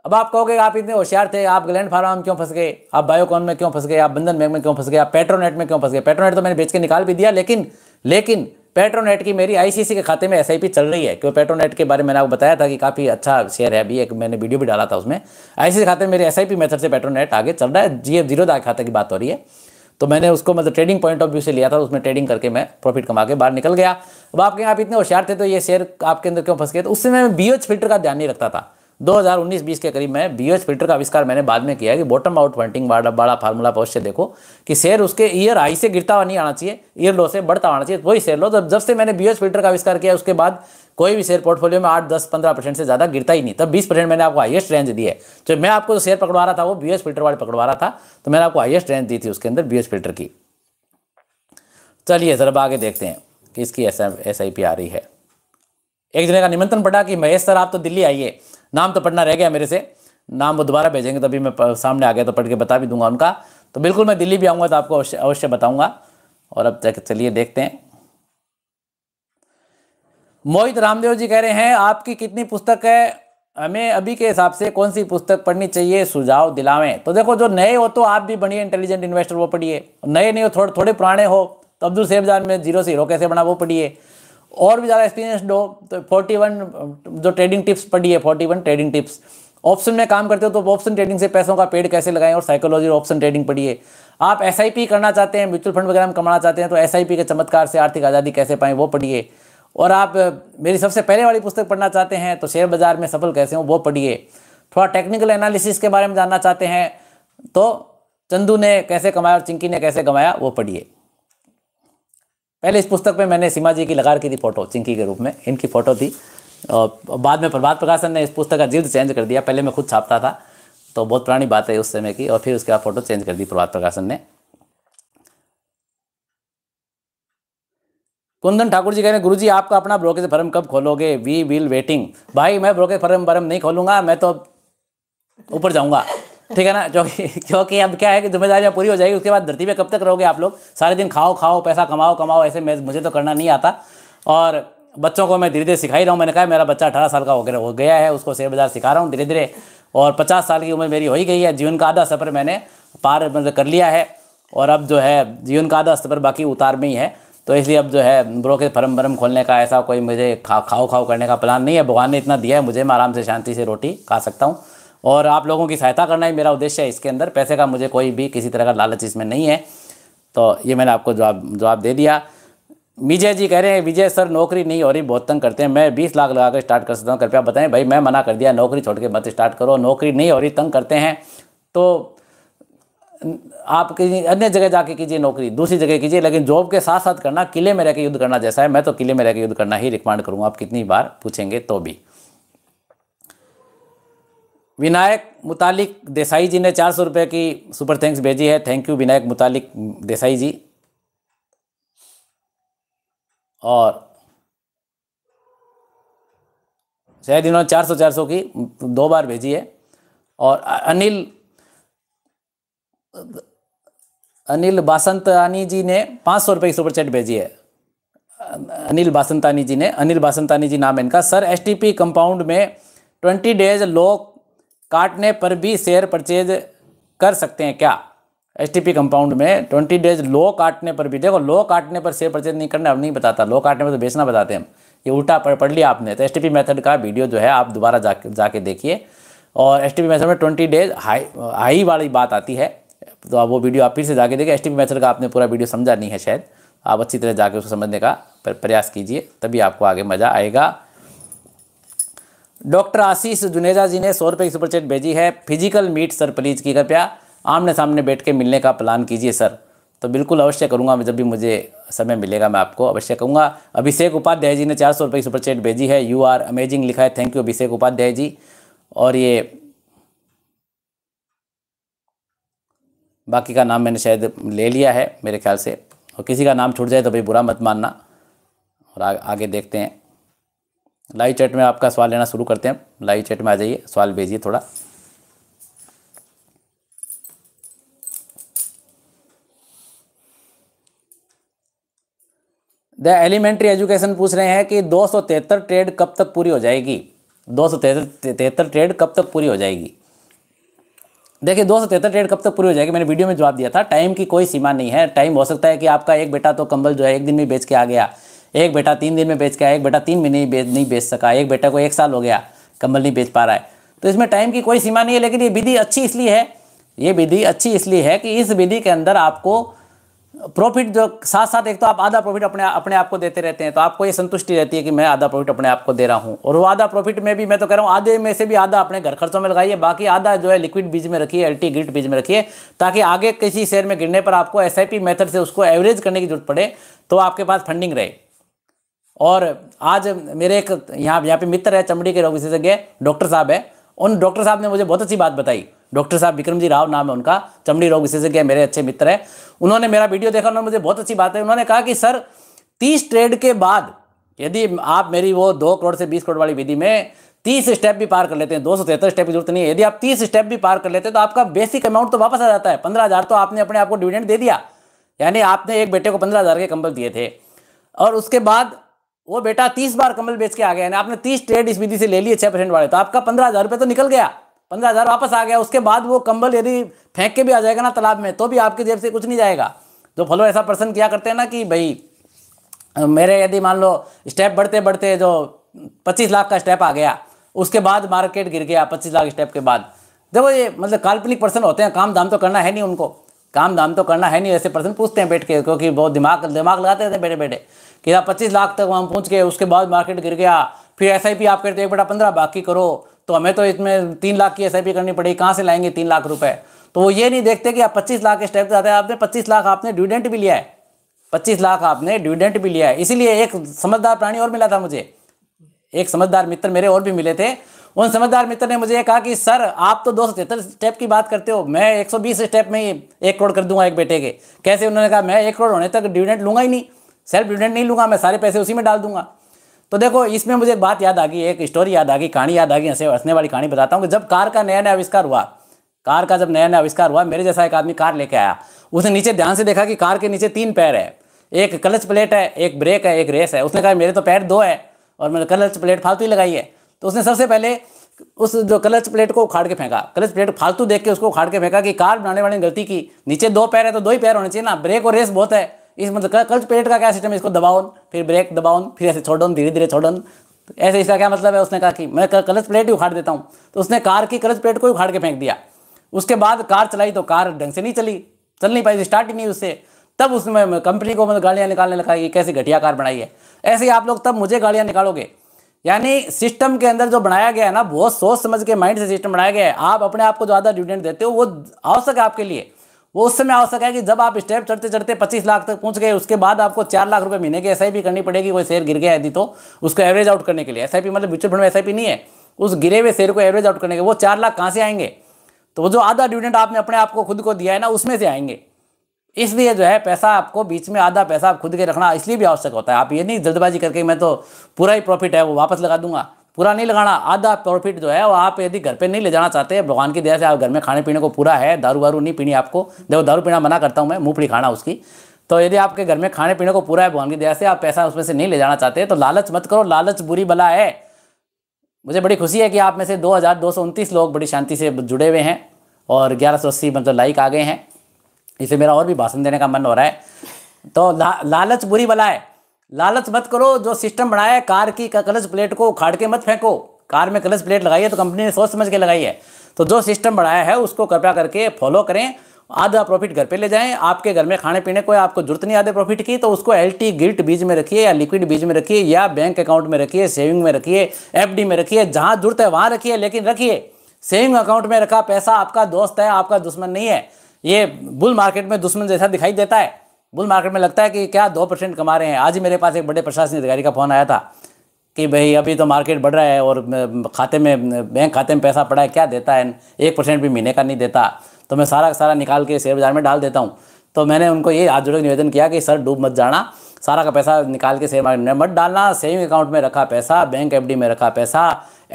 अब आप कहोगे आप इतने होशियार थे आप ग्लैंड फार्मा में क्यों फंस गए आप बायोकॉन में क्यों फंस गए आप बंधन बैंक में क्यों फंस गए आप पेट्रोनेट में क्यों फंस गए पेट्रोनेट तो मैंने बेच के निकाल भी दिया लेकिन लेकिन पेट्रोनेट की मेरी आईसीसी के खाते में एस चल रही है क्योंकि पेट्रोनेट के बारे में मैंने आपको बताया था कि काफ़ी अच्छा शेयर है अभी एक मैंने वीडियो भी डाला था उसमें आईसीसी खाते में मेरे एस मेथड से पेट्रोनेट आगे चल रहा है जी एफ जीरो खाते की बात हो रही है तो मैंने उसको मतलब ट्रेडिंग पॉइंट ऑफ व्यू से लिया था उसमें ट्रेडिंग करके मैं प्रॉफिट कमा के बाहर निकल गया अब आपके आप इतने होशियार थे तो ये शेयर आपके अंदर क्यों फंस गए तो उससे मैं बीओच फिल्टर का ध्यान नहीं रखता था 2019-20 के करीब मैं बी फिल्टर का आविष्कार मैंने बाद में किया है कि बॉटम आउट फंटिंग बड़ा बड़ा फार्मूला पहुंच से देखो कि शेयर उसके ईयर हाई से गिरता हुआ नहीं आना चाहिए ईयर लो से बढ़ता आना चाहिए वही शेयर लो जब जब से मैंने बी फिल्टर का आविष्कार किया उसके बाद कोई भी शेयर पोर्टफोलियो में आठ दस पंद्रह परसेंट से ज़्यादा गिरता ही नहीं तब बीस परसेंट मैंने आपको हाइएस्ट रेंज दी है जो मैं आपको जो शेयर पकड़वा रहा था वो बीएस फिल्टर वाले पकड़वा रहा था तो मैंने आपको हाइएस्ट रेंज दी थी उसके अंदर बीएस फिल्टर की चलिए सर अब आगे देखते हैं कि इसकी एस एस आई पी आ रही है एक जने का निमंत्रण पड़ा कि महेश सर आप तो दिल्ली आइए नाम तो पढ़ना रह गया मेरे से नाम वो दोबारा भेजेंगे तभी मैं सामने आ गया तो पढ़ के बता भी दूंगा उनका तो बिल्कुल मैं दिल्ली भी आऊँगा तो आपको अवश्य बताऊँगा और अब तक चलिए देखते हैं मोहित रामदेव जी कह रहे हैं आपकी कितनी पुस्तक है हमें अभी के हिसाब से कौन सी पुस्तक पढ़नी चाहिए सुझाव दिलावें तो देखो जो नए हो तो आप भी बढ़िए इंटेलिजेंट इन्वेस्टर वो पढ़िए नए नहीं हो थोड़े थोड़े पुराने हो तो अब्दुल सेबजान में जीरो से हीरो कैसे बना वो पढ़िए और भी ज़्यादा एक्सपीरियंस हो तो फोर्टी वन जो ट्रेडिंग टिप्स पढ़ी है forty one trading tips option में काम करते हो तो ऑप्शन ट्रेडिंग से पैसों का पेड़ कैसे लगाएं और साइकोलॉजी और ऑप्शन ट्रेडिंग पढ़िए आप एस करना चाहते हैं म्यूचुअल फंड वगैरह में कमाना चाहते हैं तो एस के चमत्कार से आर्थिक आज़ादी कैसे पाएं वो पढ़िए और आप मेरी सबसे पहले वाली पुस्तक पढ़ना चाहते हैं तो शेयर बाज़ार में सफल कैसे हों वो पढ़िए थोड़ा टेक्निकल एनालिसिस के बारे में जानना चाहते हैं तो चंदू ने कैसे कमाया और चिंकी ने कैसे कमाया वो पढ़िए पहले इस पुस्तक में मैंने सीमा जी की लगा रखी थी फोटो चिंकी के रूप में इनकी फ़ोटो थी और बाद में प्रभात प्रकाशन ने इस पुस्तक का जिल्द चेंज कर दिया पहले मैं खुद छापता था तो बहुत पुरानी बात है उस समय की और फिर उसके बाद फ़ोटो चेंज कर दी प्रभात प्रकाशन ने कुंदन ठाकुर जी कह रहे हैं गुरु जी आपका अपना ब्रोकेज फर्म कब खोलोगे वी विल वेटिंग भाई मैं ब्रोकेज फर्म फर्म नहीं खोलूंगा मैं तो ऊपर जाऊंगा ठीक है ना क्योंकि क्योंकि अब क्या है कि जिम्मेदारियाँ पूरी हो जाएगी उसके बाद धरती पे कब तक रहोगे आप लोग सारे दिन खाओ खाओ पैसा कमाओ कमाओ ऐसे मैं मुझे तो करना नहीं आता और बच्चों को मैं धीरे धीरे सिखाई रहा हूँ मैंने कहा मेरा बच्चा अठारह साल का हो गया हो गया है उसको शेयर बाजार सिखा रहा हूँ धीरे धीरे और पचास साल की उम्र मेरी हो ही गई है जीवन का आधा सफ़र मैंने पार मतलब कर लिया है और अब जो है जीवन का आधा सफ़र बाकी उतार में ही है तो इसलिए अब जो है ब्रोकेज फर्म वर्म खोलने का ऐसा कोई मुझे खा खाओ खाओ करने का प्लान नहीं है भगवान ने इतना दिया है मुझे मैं आराम से शांति से रोटी खा सकता हूँ और आप लोगों की सहायता करना ही मेरा उद्देश्य है इसके अंदर पैसे का मुझे कोई भी किसी तरह का लालच इसमें नहीं है तो ये मैंने आपको जवाब जवाब दे दिया विजय जी कह रहे हैं विजय सर नौकरी नहीं हो रही बहुत तंग करते हैं मैं बीस लाख लगा कर स्टार्ट कर सकता हूँ कृपया बताएं भाई मैं मना कर दिया नौकरी छोड़ के मत स्टार्ट करो नौकरी नहीं हो रही तंग करते हैं तो आप किसी अन्य जगह जाके कीजिए नौकरी दूसरी जगह कीजिए लेकिन जॉब के साथ साथ करना किले में रहकर युद्ध करना जैसा है मैं तो किले में रहकर युद्ध करना ही रिकमेंड करूँगा आप कितनी बार पूछेंगे तो भी विनायक मुतालिक देसाई जी ने चार सौ रुपये की सुपर थैंक्स भेजी है थैंक यू विनायक मुतालिक देसाई जी और शायद इन्होंने चार सौ चार सौ की दो बार भेजी है और अनिल अनिल बासंतानी जी ने पाँच सौ रुपये की सुपर चैट भेजी है अनिल बासंतानी जी ने अनिल बासंतानी जी नाम है इनका सर एसटीपी कंपाउंड में ट्वेंटी डेज लोक काटने पर भी शेयर परचेज कर सकते हैं क्या एस कंपाउंड में ट्वेंटी डेज लो काटने पर भी देखो लो काटने पर शेयर परचेज नहीं करना अब नहीं बताता लो काटने पर तो बेचना बताते हैं हम ये उल्टा पढ़ पढ़ लिया आपने तो एस मेथड का वीडियो जो है आप दोबारा जाके जाके देखिए और एस मेथड में ट्वेंटी डेज हाई हाई वाली बात आती है तो आप वो वीडियो आप फिर से जाके देखिए एस मेथड का आपने पूरा वीडियो समझा नहीं है शायद आप अच्छी तरह जाके उसको समझने का प्रयास कीजिए तभी आपको आगे मज़ा आएगा डॉक्टर आशीष जुनेजा जी ने सौ रुपये की सुपरचेट भेजी है फिजिकल मीट सर प्लीज की कृपया आमने सामने बैठ के मिलने का प्लान कीजिए सर तो बिल्कुल अवश्य करूँगा जब भी मुझे समय मिलेगा मैं आपको अवश्य कहूँगा अभिषेक उपाध्याय जी ने चार सौ रुपये की सुपरचेट भेजी है यू आर अमेजिंग लिखा है थैंक यू अभिषेक उपाध्याय जी और ये बाकी का नाम मैंने शायद ले लिया है मेरे ख्याल से और किसी का नाम छूट जाए तो भाई बुरा मत मानना और आ, आगे देखते हैं लाइव चैट में आपका सवाल लेना शुरू करते हैं लाइव चैट में आ जाइए सवाल भेजिए थोड़ा द एलिमेंट्री एजुकेशन पूछ रहे हैं कि दो ट्रेड कब तक पूरी हो जाएगी दो सौ ट्रेड कब तक पूरी हो जाएगी देखिए दो ट्रेड कब तक पूरी हो जाएगी मैंने वीडियो में जवाब दिया था टाइम की कोई सीमा नहीं है टाइम हो सकता है कि आपका एक बेटा तो कंबल जो है एक दिन में बेच के आ गया एक बेटा तीन दिन में बेच गया एक बेटा तीन महीने नहीं बेच नहीं बेच सका एक बेटा को एक साल हो गया कंबल नहीं बेच पा रहा है तो इसमें टाइम की कोई सीमा नहीं है लेकिन ये विधि अच्छी इसलिए है ये विधि अच्छी इसलिए है कि इस विधि के अंदर आपको प्रॉफिट जो साथ साथ एक तो आप आधा प्रॉफिट अपने अपने आप को देते रहते हैं तो आपको ये संतुष्टि रहती है कि मैं आधा प्रॉफिट अपने आप को दे रहा हूँ और वो आधा प्रॉफिट में भी मैं तो कह रहा हूँ आधे में से भी आधा अपने घर खर्चों में लगाइए बाकी आधा जो है लिक्विड बीज में रखिए एल टी ग्रिड बीज में रखिए ताकि आगे किसी शेयर में गिरने पर आपको एस मेथड से उसको एवरेज करने की जरूरत पड़े तो आपके पास फंडिंग रहे और आज मेरे एक यहाँ यहाँ पे मित्र है चमड़ी के रोग विशेषज्ञ डॉक्टर साहब है उन डॉक्टर साहब ने मुझे बहुत अच्छी बात बताई डॉक्टर साहब विक्रम जी राव नाम है उनका चमड़ी रोग विशेषज्ञ है मेरे अच्छे मित्र है उन्होंने मेरा वीडियो देखा उन्होंने मुझे बहुत अच्छी बात है उन्होंने कहा कि सर तीस ट्रेड के बाद यदि आप मेरी वो दो करोड़ से बीस करोड़ वाली विधि में तीस स्टेप भी पार कर लेते हैं दो सौ तिहत्तर स्टेप की जरूरत नहीं है यदि आप तीस स्टेप भी पार कर लेते हैं तो आपका बेसिक अमाउंट तो वापस आ जाता है पंद्रह हज़ार तो आपने अपने आपको डिविडेंड दे दिया यानी आपने एक बेटे को पंद्रह हज़ार के कंबल दिए थे और उसके बाद वो बेटा तीस बार कमल बेच के आ गया आपने तीस ट्रेड इस विधि से ले लिए छह परसेंट वाले तो आपका पंद्रह हजार रुपये तो निकल गया पंद्रह हजार वापस आ गया उसके बाद वो कंबल यदि फेंक के भी आ जाएगा ना तालाब में तो भी आपके जेब से कुछ नहीं जाएगा जो फलो ऐसा पर्सन क्या करते हैं ना कि भाई मेरे यदि मान लो स्टेप बढ़ते बढ़ते जो पच्चीस लाख का स्टेप आ गया उसके बाद मार्केट गिर गया पच्चीस लाख स्टेप के बाद देखो ये मतलब काल्पनिक पर्सन होते हैं काम धाम तो करना है नहीं उनको काम धाम तो करना है नहीं ऐसे पर्सन पूछते हैं बैठ के क्योंकि बहुत दिमाग दिमाग लगाते रहते हैं बैठे बैठे कि आप पच्चीस लाख तक वहाँ पहुँच गए उसके बाद मार्केट गिर गया फिर एस आप करते एक बटा पंद्रह बाकी करो तो हमें तो इसमें तीन लाख की एस करनी पड़ेगी कहाँ से लाएंगे तीन लाख रुपए तो वो ये नहीं देखते कि आप पच्चीस लाख के स्टेप जाते हैं आपने पच्चीस लाख आपने डिविडेंट भी लिया है पच्चीस लाख आपने डिविडेंट भी लिया है इसीलिए एक समझदार प्राणी और मिला था मुझे एक समझदार मित्र मेरे और भी मिले थे उन समझदार मित्र ने मुझे कहा कि सर आप तो दो स्टेप की बात करते हो मैं 120 स्टेप में ही एक करोड़ कर दूंगा एक बेटे के कैसे उन्होंने कहा मैं एक करोड़ होने तक डिविडेंट लूंगा ही नहीं सेल्फ डिविडेंड नहीं लूँगा मैं सारे पैसे उसी में डाल दूंगा तो देखो इसमें मुझे बात याद आ गई एक स्टोरी याद आ गई कहानी याद आ गई हंसे हंसने वाली कहानी बताता हूँ कि जब कार का नया नया आविष्कार हुआ कार का जब नया नया आविष्कार हुआ मेरे जैसा एक आदमी कार लेके आया उसने नीचे ध्यान से देखा कि कार के नीचे तीन पैर है एक क्लच प्लेट है एक ब्रेक है एक रेस है उसने कहा मेरे तो पैर दो है और मैंने क्लच प्लेट फालतू ही लगाई है तो उसने सबसे पहले उस जो क्लच प्लेट को उखाड़ के फेंका क्लच प्लेट फालतू देख के उसको उखाड़ के फेंका कि कार बनाने वाले ने गलती की नीचे दो पैर है तो दो ही पैर होने चाहिए ना ब्रेक और रेस बहुत है इस मतलब क्लच पेट का क्या सिस्टम इसको दबाओ फिर ब्रेक दबाओ फिर ऐसे छोड़ो धीरे धीरे छोड़ो तो ऐसे इसका क्या मतलब है उसने कहा कि मैं क्लच प्लेट ही उखाड़ देता हूँ तो उसने कार की क्लच प्लेट को ही उखाड़ के फेंक दिया उसके बाद कार चलाई तो कार ढंग से नहीं चली चल नहीं पाई स्टार्ट ही नहीं उससे तब उसमें कंपनी को मतलब गाड़ियाँ निकालने लगा कि कैसी घटिया कार बनाई है ऐसे ही आप लोग तब मुझे गाड़ियाँ निकालोगे यानी सिस्टम के अंदर जो बनाया गया है ना बहुत सोच समझ के माइंड से सिस्टम बनाया गया है आप अपने आप को ज़्यादा डिविडेंट देते हो वो आवश्यक है आपके लिए वो उस समय हो सका है कि जब आप स्टेप चढ़ते चढ़ते 25 लाख तक पहुंच गए उसके बाद आपको चार लाख रुपए महीने की एसआईपी करनी पड़ेगी कोई शेयर गिर गया यदि तो उसको एवरेज आउट करने के लिए एसआईपी मतलब म्यूचुअल फंड में एसआईपी नहीं है उस गिरे हुए शेयर को एवरेज आउट करने के वो चार लाख कहाँ से आएंगे तो वो जो आधा डिविडेंड आपने अपने आप को खुद को दिया है ना उसमें से आएंगे इसलिए जो है पैसा आपको बीच में आधा पैसा आप खुद के रखना इसलिए भी आवश्यक होता है आप ये नहीं जल्दबाजी करके मैं तो पूरा ही प्रॉफिट है वो वापस लगा दूंगा पूरा नहीं लगाना आधा प्रॉफिट जो है वो आप यदि घर पे नहीं ले जाना चाहते भगवान की दया से आप घर में खाने पीने को पूरा है दारू वारू नहीं पीनी आपको देखो दारू पीना मना करता हूँ मैं मुँह खाना उसकी तो यदि आपके घर में खाने पीने को पूरा है भगवान की दया से आप पैसा उसमें से नहीं ले जाना चाहते तो लालच मत करो लालच बुरी बला है मुझे बड़ी खुशी है कि आप में से दो लोग बड़ी शांति से जुड़े हुए हैं और ग्यारह मतलब लाइक आ गए हैं इसे मेरा और भी भाषण देने का मन हो रहा है तो ला, लालच बुरी बला है लालच मत करो जो सिस्टम बनाया है कार की कलच प्लेट को उखाड़ के मत फेंको कार में कलच प्लेट लगाई है तो कंपनी ने सोच समझ के लगाई है तो जो सिस्टम बढ़ाया है उसको कृपया करके फॉलो करें आधा प्रॉफिट घर पे ले जाएं आपके घर में खाने पीने को आपको जरूरत नहीं आधे प्रॉफिट की तो उसको एल टी गिल्ट बीज में रखिए या लिक्विड बीज में रखिए या बैंक अकाउंट में रखिए सेविंग में रखिए एफडी में रखिए जहां जरूरत है वहां रखिए लेकिन रखिए सेविंग अकाउंट में रखा पैसा आपका दोस्त है आपका दुश्मन नहीं है ये बुल मार्केट में दुश्मन जैसा दिखाई देता है बुल मार्केट में लगता है कि क्या दो परसेंट कमा रहे हैं आज ही मेरे पास एक बड़े प्रशासनिक अधिकारी का फ़ोन आया था कि भाई अभी तो मार्केट बढ़ रहा है और खाते में बैंक खाते में पैसा पड़ा है क्या देता है एक परसेंट भी महीने का नहीं देता तो मैं सारा सारा निकाल के शेयर बाज़ार में डाल देता हूँ तो मैंने उनको ये हाथ जुड़े निवेदन किया कि सर डूब मत जाना सारा का पैसा निकाल के शेयर मार्केट में मत डालना सेविंग अकाउंट में रखा पैसा बैंक एफ में रखा पैसा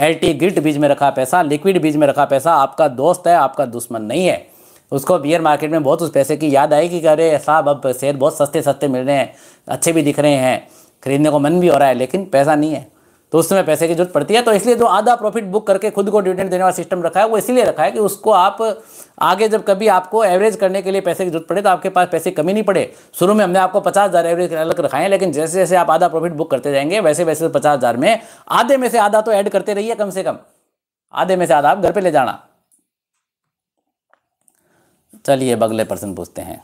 एल टी बीज में रखा पैसा लिक्विड बीज में रखा पैसा आपका दोस्त है आपका दुश्मन नहीं है उसको बियर मार्केट में बहुत उस पैसे की याद आई कि अरे साहब अब शेयर बहुत सस्ते सस्ते मिल रहे हैं अच्छे भी दिख रहे हैं खरीदने को मन भी हो रहा है लेकिन पैसा नहीं है तो उस समय पैसे की जरूरत पड़ती है तो इसलिए जो आधा प्रॉफिट बुक करके खुद को डिविडेंड देने वाला सिस्टम रखा है वो इसलिए रखा है कि उसको आप आगे जब कभी आपको एवरेज करने के लिए पैसे की जरूरत पड़े तो आपके पास पैसे कमी नहीं पड़े शुरू में हमने आपको पचास हज़ार एवरेज अलग रखा है लेकिन जैसे जैसे आप आधा प्रॉफिट बुक करते जाएंगे वैसे वैसे तो पचास हज़ार में आधे में से आधा तो ऐड करते रहिए कम से कम आधे में से आधा आप घर पर ले जाना चलिए अब अगले प्रश्न पूछते हैं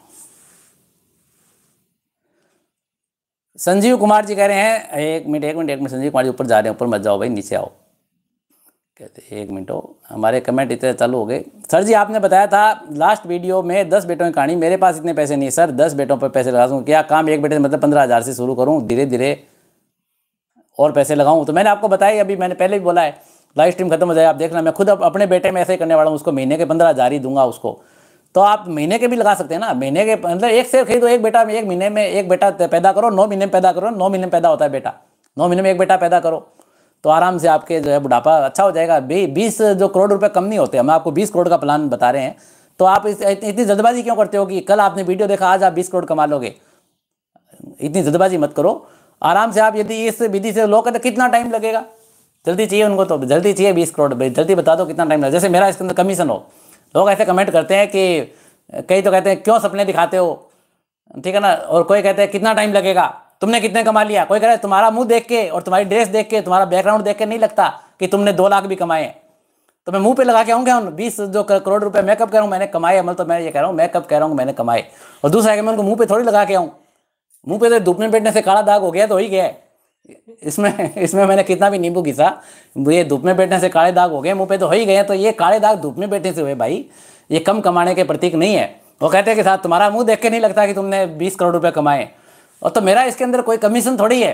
संजीव कुमार जी कह रहे हैं एक मिनट एक मिनट एक मिनट संजीव कुमार जी ऊपर जा रहे हैं ऊपर मत जाओ भाई नीचे आओ कहते एक मिनट हो हमारे कमेंट इतने चालू हो गए सर जी आपने बताया था लास्ट वीडियो में दस बेटों की कहानी मेरे पास इतने पैसे नहीं सर दस बेटों पर पैसे लगा दूँ क्या काम एक बेटे से मतलब पंद्रह हज़ार से शुरू करूँ धीरे धीरे और पैसे लगाऊँ तो मैंने आपको बताया अभी मैंने पहले भी बोला है लाइव स्ट्रीम खत्म हो जाए आप देखना मैं खुद अपने बेटे में ऐसे ही करने वाला हूँ उसको महीने के पंद्रह हज़ार ही दूंगा उसको तो आप महीने के भी लगा सकते हैं ना महीने के मतलब एक शेयर खरीदो एक बेटा में एक महीने में एक बेटा पैदा करो नौ महीने में पैदा करो नौ महीने में पैदा होता है बेटा नौ महीने में एक बेटा पैदा करो तो आराम से आपके जो है बुढ़ापा अच्छा हो जाएगा बीस जो करोड़ रुपये कम नहीं होते हम आपको बीस करोड़ का प्लान बता रहे हैं तो आप इस इतनी जल्दबाजी क्यों करते हो कि कल आपने वीडियो देखा आज आप बीस करोड़ कमा लोगे इतनी जल्दबाजी मत करो आराम से आप यदि इस विधि से लो करते तो कितना टाइम लगेगा जल्दी चाहिए उनको तो जल्दी चाहिए बीस करोड़ भाई जल्दी बता दो कितना टाइम लगेगा जैसे मेरा इसके अंदर कमीशन हो लोग ऐसे कमेंट करते हैं कि कई तो कहते हैं क्यों सपने दिखाते हो ठीक है ना और कोई कहते हैं कितना टाइम लगेगा तुमने कितने कमा लिया कोई कह रहा है तुम्हारा मुंह देख के और तुम्हारी ड्रेस देख के तुम्हारा बैकग्राउंड देख के नहीं लगता कि तुमने दो लाख भी कमाए तो मैं मुंह पे लगा के आऊँ क्या बीस जो करोड़ रुपए मेकअप कह रहा हूँ मैंने कमाए अमल तो मैं ये कह रहा हूँ मेकअप कह रहा हूँ मैंने कमाए और दूसरा है कि मैं उनको मुंह पे थोड़ी लगा के आऊँ मुंह पे तो धूपने बैठने से काला दाग हो गया तो हो ही गया है इसमें इसमें मैंने कितना भी नींबू घिसा ये धूप में बैठने से काले दाग हो गए मुंह पे तो हो ही गए तो ये काले दाग धूप में बैठने से हुए भाई ये कम कमाने के प्रतीक नहीं है वो कहते हैं कि साहब तुम्हारा मुंह देख के नहीं लगता कि तुमने बीस करोड़ रुपये कमाए और तो मेरा इसके अंदर कोई कमीशन थोड़ी है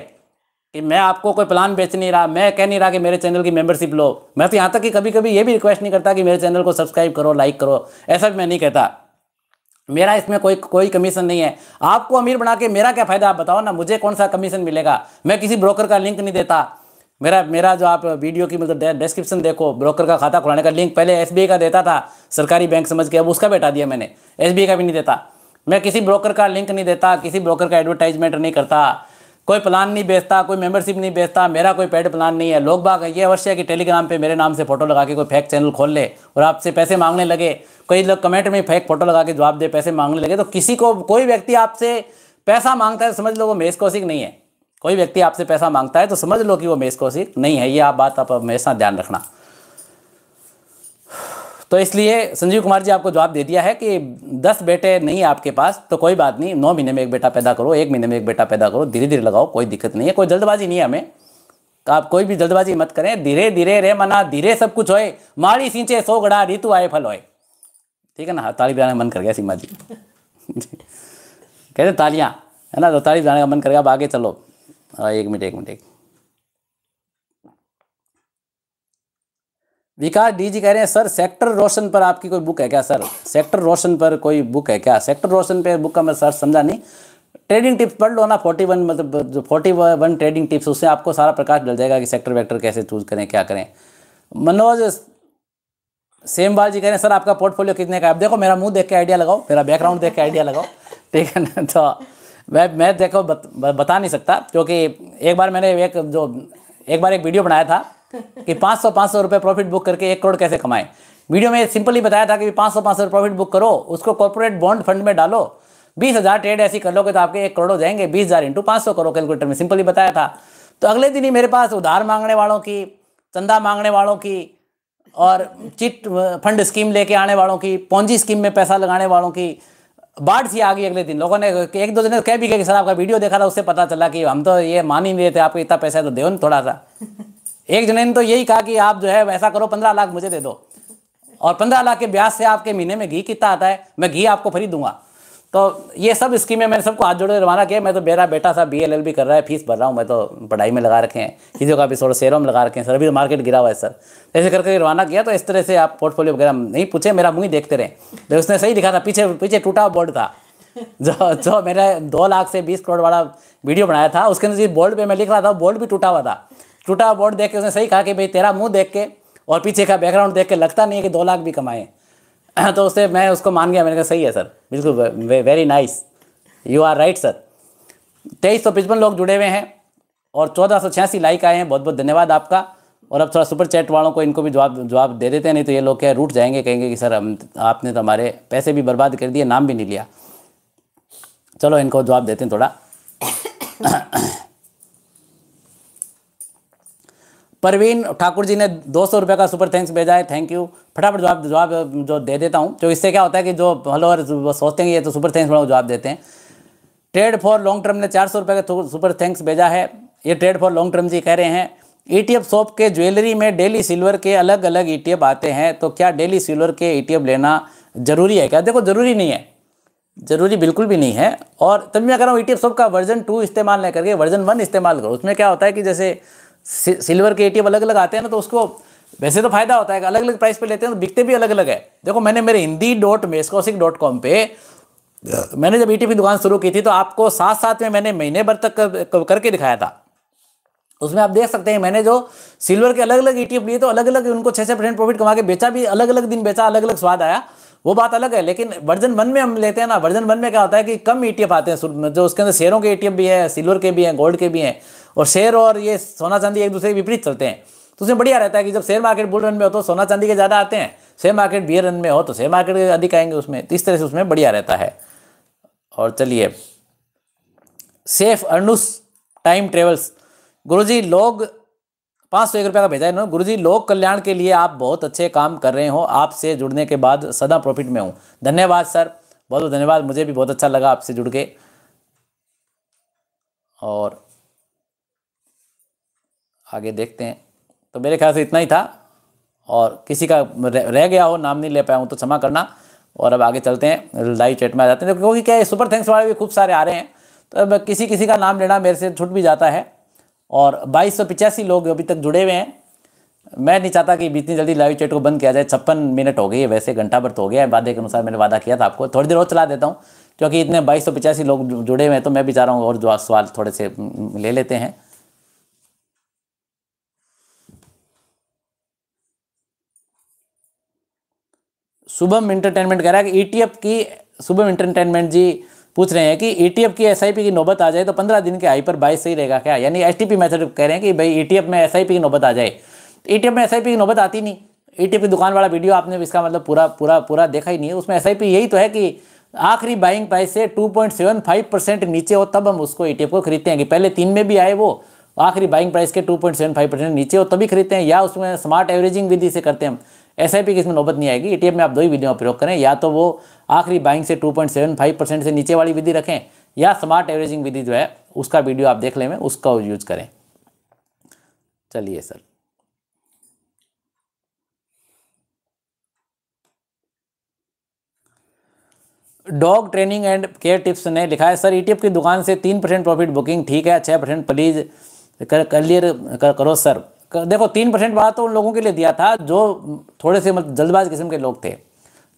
कि मैं आपको कोई प्लान बेच नहीं रहा मैं कह नहीं रहा कि मेरे चैनल की मेंबरशिप लो मैं तो यहाँ तक कि कभी कभी ये भी रिक्वेस्ट नहीं करता कि मेरे चैनल को सब्सक्राइब करो लाइक करो ऐसा भी मैं नहीं कहता मेरा इसमें कोई कोई कमीशन नहीं है आपको अमीर बना के मेरा क्या फायदा आप बताओ ना मुझे कौन सा कमीशन मिलेगा मैं किसी ब्रोकर का लिंक नहीं देता मेरा मेरा जो आप वीडियो की मतलब डिस्क्रिप्शन देखो ब्रोकर का खाता खुलाने का लिंक पहले एस का देता था सरकारी बैंक समझ के अब उसका बैठा दिया मैंने एस का भी नहीं देता मैं किसी ब्रोकर का लिंक नहीं देता किसी ब्रोकर का एडवर्टाइजमेंट नहीं करता कोई प्लान नहीं बेचता कोई मेंबरशिप नहीं बेचता मेरा कोई पेड प्लान नहीं है लोग बाग ये अवश्य है कि टेलीग्राम पे मेरे नाम से फोटो लगा के कोई फेक चैनल खोल ले और आपसे पैसे मांगने लगे कई लोग कमेंट में फेक फोटो लगा के जवाब दे पैसे मांगने लगे तो किसी को कोई व्यक्ति आपसे पैसा मांगता है समझ लो वो मेज कौशिक नहीं है कोई व्यक्ति आपसे पैसा मांगता है तो समझ लो कि वो मेज कौशिक नहीं है ये आप बात आप हमेशा ध्यान रखना तो इसलिए संजीव कुमार जी आपको जवाब दे दिया है कि दस बेटे नहीं आपके पास तो कोई बात नहीं नौ महीने में एक बेटा पैदा करो एक महीने में एक बेटा पैदा करो धीरे धीरे लगाओ कोई दिक्कत नहीं है कोई जल्दबाजी नहीं है हमें तो आप कोई भी जल्दबाजी मत करें धीरे धीरे रे मना धीरे सब कुछ होए माड़ी सिंचे सो गड़ा ऋतु आए फल होए ठीक है ना हाँ, ताली बजाने का मन कर गया सीमा जी कहते तालियाँ है ना तो ताली बजाने का मन कर गया अब आगे चलो हाँ, एक मिनट एक मिनट एक विकास डी जी कह रहे हैं सर सेक्टर रोशन पर आपकी कोई बुक है क्या सर सेक्टर रोशन पर कोई बुक है क्या सेक्टर रोशन पे बुक का मैं सर समझा नहीं ट्रेडिंग टिप्स पढ़ लो ना फोर्टी वन मतलब जो फोर्टी वन ट्रेडिंग टिप्स उससे आपको सारा प्रकाश डल जाएगा कि सेक्टर वेक्टर कैसे चूज करें क्या करें मनोज सेमवाल जी कह रहे हैं सर आपका पोर्टफोलियो कितने का है अब देखो मेरा मुंह देख के आइडिया लगाओ मेरा बैकग्राउंड देख के आइडिया लगाओ ठीक है ना तो मैं मैं देखो बत, बता नहीं सकता क्योंकि एक बार मैंने एक जो एक बार एक वीडियो बनाया था कि 500 500 रुपए प्रॉफिट बुक करके एक करोड़ कैसे कमाएं वीडियो में सिंपली बताया था कि 500 500 प्रॉफिट बुक करो उसको कॉर्पोरेट बॉन्ड फंड में डालो बीस हज़ार ट्रेड ऐसी कर लोगे तो आपके एक करोड़ हो जाएंगे बीस हज़ार इंटू पाँच सौ करो कैलकुलेटर में सिंपली बताया था तो अगले दिन ही मेरे पास उधार मांगने वालों की चंदा मांगने वालों की और चिट फंड स्कीम लेके आने वालों की पौजी स्कीम में पैसा लगाने वालों की बाढ़ सी आ गई अगले दिन लोगों ने एक दो दिन कह भी गया कि सर आपका वीडियो देखा था उससे पता चला कि हम तो ये मान ही नहीं रहे थे आपको इतना पैसा है तो दे थोड़ा सा एक जने ने तो यही कहा कि आप जो है वैसा करो पंद्रह लाख मुझे दे दो और पंद्रह लाख के ब्याज से आपके महीने में घी कितना आता है मैं घी आपको फ्री दूंगा तो ये सब स्कीमें मैंने सबको हाथ जोड़े रवाना किया मैं तो मेरा बेटा सा बी एल एल भी कर रहा है फीस भर रहा हूँ मैं तो पढ़ाई में लगा रखे हैं किसी का भी थोड़ा शेयरों में लगा रखे हैं सर अभी तो मार्केट गिरा हुआ है सर ऐसे करके रवाना किया तो इस तरह से आप पोर्टफोलियो वगैरह नहीं पूछे मेरा मुँह ही देखते रहे तो उसने सही दिखा था पीछे पीछे टूटा बोर्ड था जो जो मैंने दो लाख से बीस करोड़ वाला वीडियो बनाया था उसके अंदर बोर्ड पर मैं लिख रहा था बोर्ड भी टूटा हुआ था टूटा बोर्ड देख के उसने सही कहा कि भाई तेरा मुंह देख के और पीछे का बैकग्राउंड देख के लगता नहीं है कि दो लाख भी कमाए तो उससे मैं उसको मान गया मैंने कहा सही है सर बिल्कुल वे, वे, very nice you are right sir तेईस सौ पचपन लोग जुड़े हुए हैं और चौदह सौ छियासी लाइक आए हैं बहुत बहुत धन्यवाद आपका और अब थोड़ा सुपर चैट वालों को इनको भी जवाब जवाब दे देते हैं नहीं तो ये लोग क्या रूट जाएंगे कहेंगे कि सर हम आपने तो हमारे पैसे भी बर्बाद कर दिए नाम भी नहीं लिया चलो इनको जवाब देते हैं थोड़ा परवीन ठाकुर जी ने दो सौ रुपये का सुपर थैंक्स भेजा है थैंक यू फटाफट जवाब जवाब जो दे देता हूँ तो इससे क्या होता है कि जो फॉलोअर सोचते हैं ये तो सुपर थैंक्स जवाब देते हैं ट्रेड फॉर लॉन्ग टर्म ने चार सौ रुपये का सुपर थैंक्स भेजा है ये trade for long term ji कह रहे हैं ईटीएफ e शॉप के ज्वेलरी में डेली सिल्वर के अलग अलग एफ आते हैं तो क्या डेली सिल्वर के एफ e लेना जरूरी है क्या देखो जरूरी नहीं है जरूरी बिल्कुल भी नहीं है और तभी मैं कह रहा हूँ ईटीएफ e शॉप का वर्जन टू इस्तेमाल नहीं करके वर्जन वन इस्तेमाल करो उसमें क्या होता है कि जैसे सिल्वर के एटीएम अलग अलग आते हैं ना तो उसको वैसे तो फायदा होता है अलग अलग प्राइस पे लेते हैं तो बिकते भी अलग अलग है देखो मैंने मेरे हिंदी डॉट मेस्कॉसिक डॉट कॉम पे मैंने जब ईटी e की दुकान शुरू की थी तो आपको साथ साथ में मैंने महीने भर तक कर, करके दिखाया था उसमें आप देख सकते हैं मैंने जो सिल्वर के अलग अलग ईटीएफ लिए तो अलग अलग उनको छः छः परसेंट प्रॉफिट कमा के बेचा भी अलग अलग दिन बेचा अलग अलग स्वाद आया वो बात अलग है लेकिन वर्जन वन में हम लेते हैं ना वर्जन वन में क्या होता है कि कम ईटीएफ e आते हैं जो उसके अंदर शेयरों के ईटीएफ e भी है सिल्वर के भी हैं गोल्ड के भी हैं और शेयर और ये सोना चांदी एक दूसरे के विपरीत चलते हैं तो उसमें बढ़िया रहता है कि जब शेयर मार्केट बुल रन में हो तो सोना चांदी के ज़्यादा आते हैं शेयर मार्केट बियर रन में हो तो शेयर मार्केट अधिक आएंगे उसमें तो इस तरह से उसमें बढ़िया रहता है और चलिए सेफ अर्नुस टाइम ट्रेवल्स गुरु जी लोग पाँच सौ एक रुपये का भेजा इन्होंने जी लोक कल्याण के लिए आप बहुत अच्छे काम कर रहे हो आपसे जुड़ने के बाद सदा प्रॉफिट में हूँ धन्यवाद सर बहुत बहुत धन्यवाद मुझे भी बहुत अच्छा लगा आपसे जुड़ के और आगे देखते हैं तो मेरे ख्याल से इतना ही था और किसी का रह गया हो नाम नहीं ले पाया हूँ तो क्षमा करना और अब आगे चलते हैं लाइव चैट में आ जाते हैं तो क्योंकि क्या है सुपर थैंक्स वाले भी खूब सारे आ रहे हैं तो अब किसी किसी का नाम लेना मेरे से छूट भी जाता है और बाईस लोग अभी तक जुड़े हुए हैं मैं नहीं चाहता कि इतनी जल्दी लाइव चैट को बंद किया जाए छप्पन मिनट हो गई है वैसे घंटा भर तो हो गया है वादे के अनुसार मैंने वादा किया था आपको थोड़ी देर और चला देता हूँ क्योंकि इतने बाईस लोग जुड़े हुए हैं तो मैं भी चाह रहा हूँ और जो सवाल थोड़े से हम्म, ले लेते हैं शुभम इंटरटेनमेंट कह रहा है कि ईटीएफ e की शुभम इंटरटेनमेंट जी पूछ रहे हैं कि ईटीएफ e की एसआईपी की नौबत आ जाए तो पंद्रह दिन के आई पर बाईस सही रहेगा क्या यानी एसटीपी मेथड कह रहे हैं कि भाई ईटीएफ e में एसआईपी की नौबत आ जाए ईटीएफ में एसआईपी की नौबत आती नहीं ईटीएफ की दुकान वाला वीडियो आपने इसका मतलब पूरा पूरा पूरा देखा ही नहीं है उसमें एस यही तो है कि आखिरी बाइंग प्राइस से 2.75 परसेंट नीचे हो तब हम उसको ईटीएफ को खरीदते हैं कि पहले तीन में भी आए वो आखिरी बाइंग प्राइस के 2.75 परसेंट नीचे हो तभी खरीदते हैं या उसमें स्मार्ट एवरेजिंग विधि से करते हैं एस आई पी की इसमें नौबत नहीं आएगी ई में आप दो ही विधियों का प्रयोग करें या तो वो आखिरी बाइंग से two point seven five percent से नीचे वाली विधि रखें या स्मार्ट एवरेजिंग विधि जो है उसका वीडियो आप देख लें उसका यूज करें चलिए sir dog training and care tips ने लिखा है सर ईटीएफ e की दुकान से तीन परसेंट प्रॉफिट बुकिंग ठीक है छः परसेंट प्लीज़ कर क्लियर कर, करो सर देखो तीन परसेंट भाड़ा तो उन लोगों के लिए दिया था जो थोड़े से मतलब जल्दबाज किस्म के लोग थे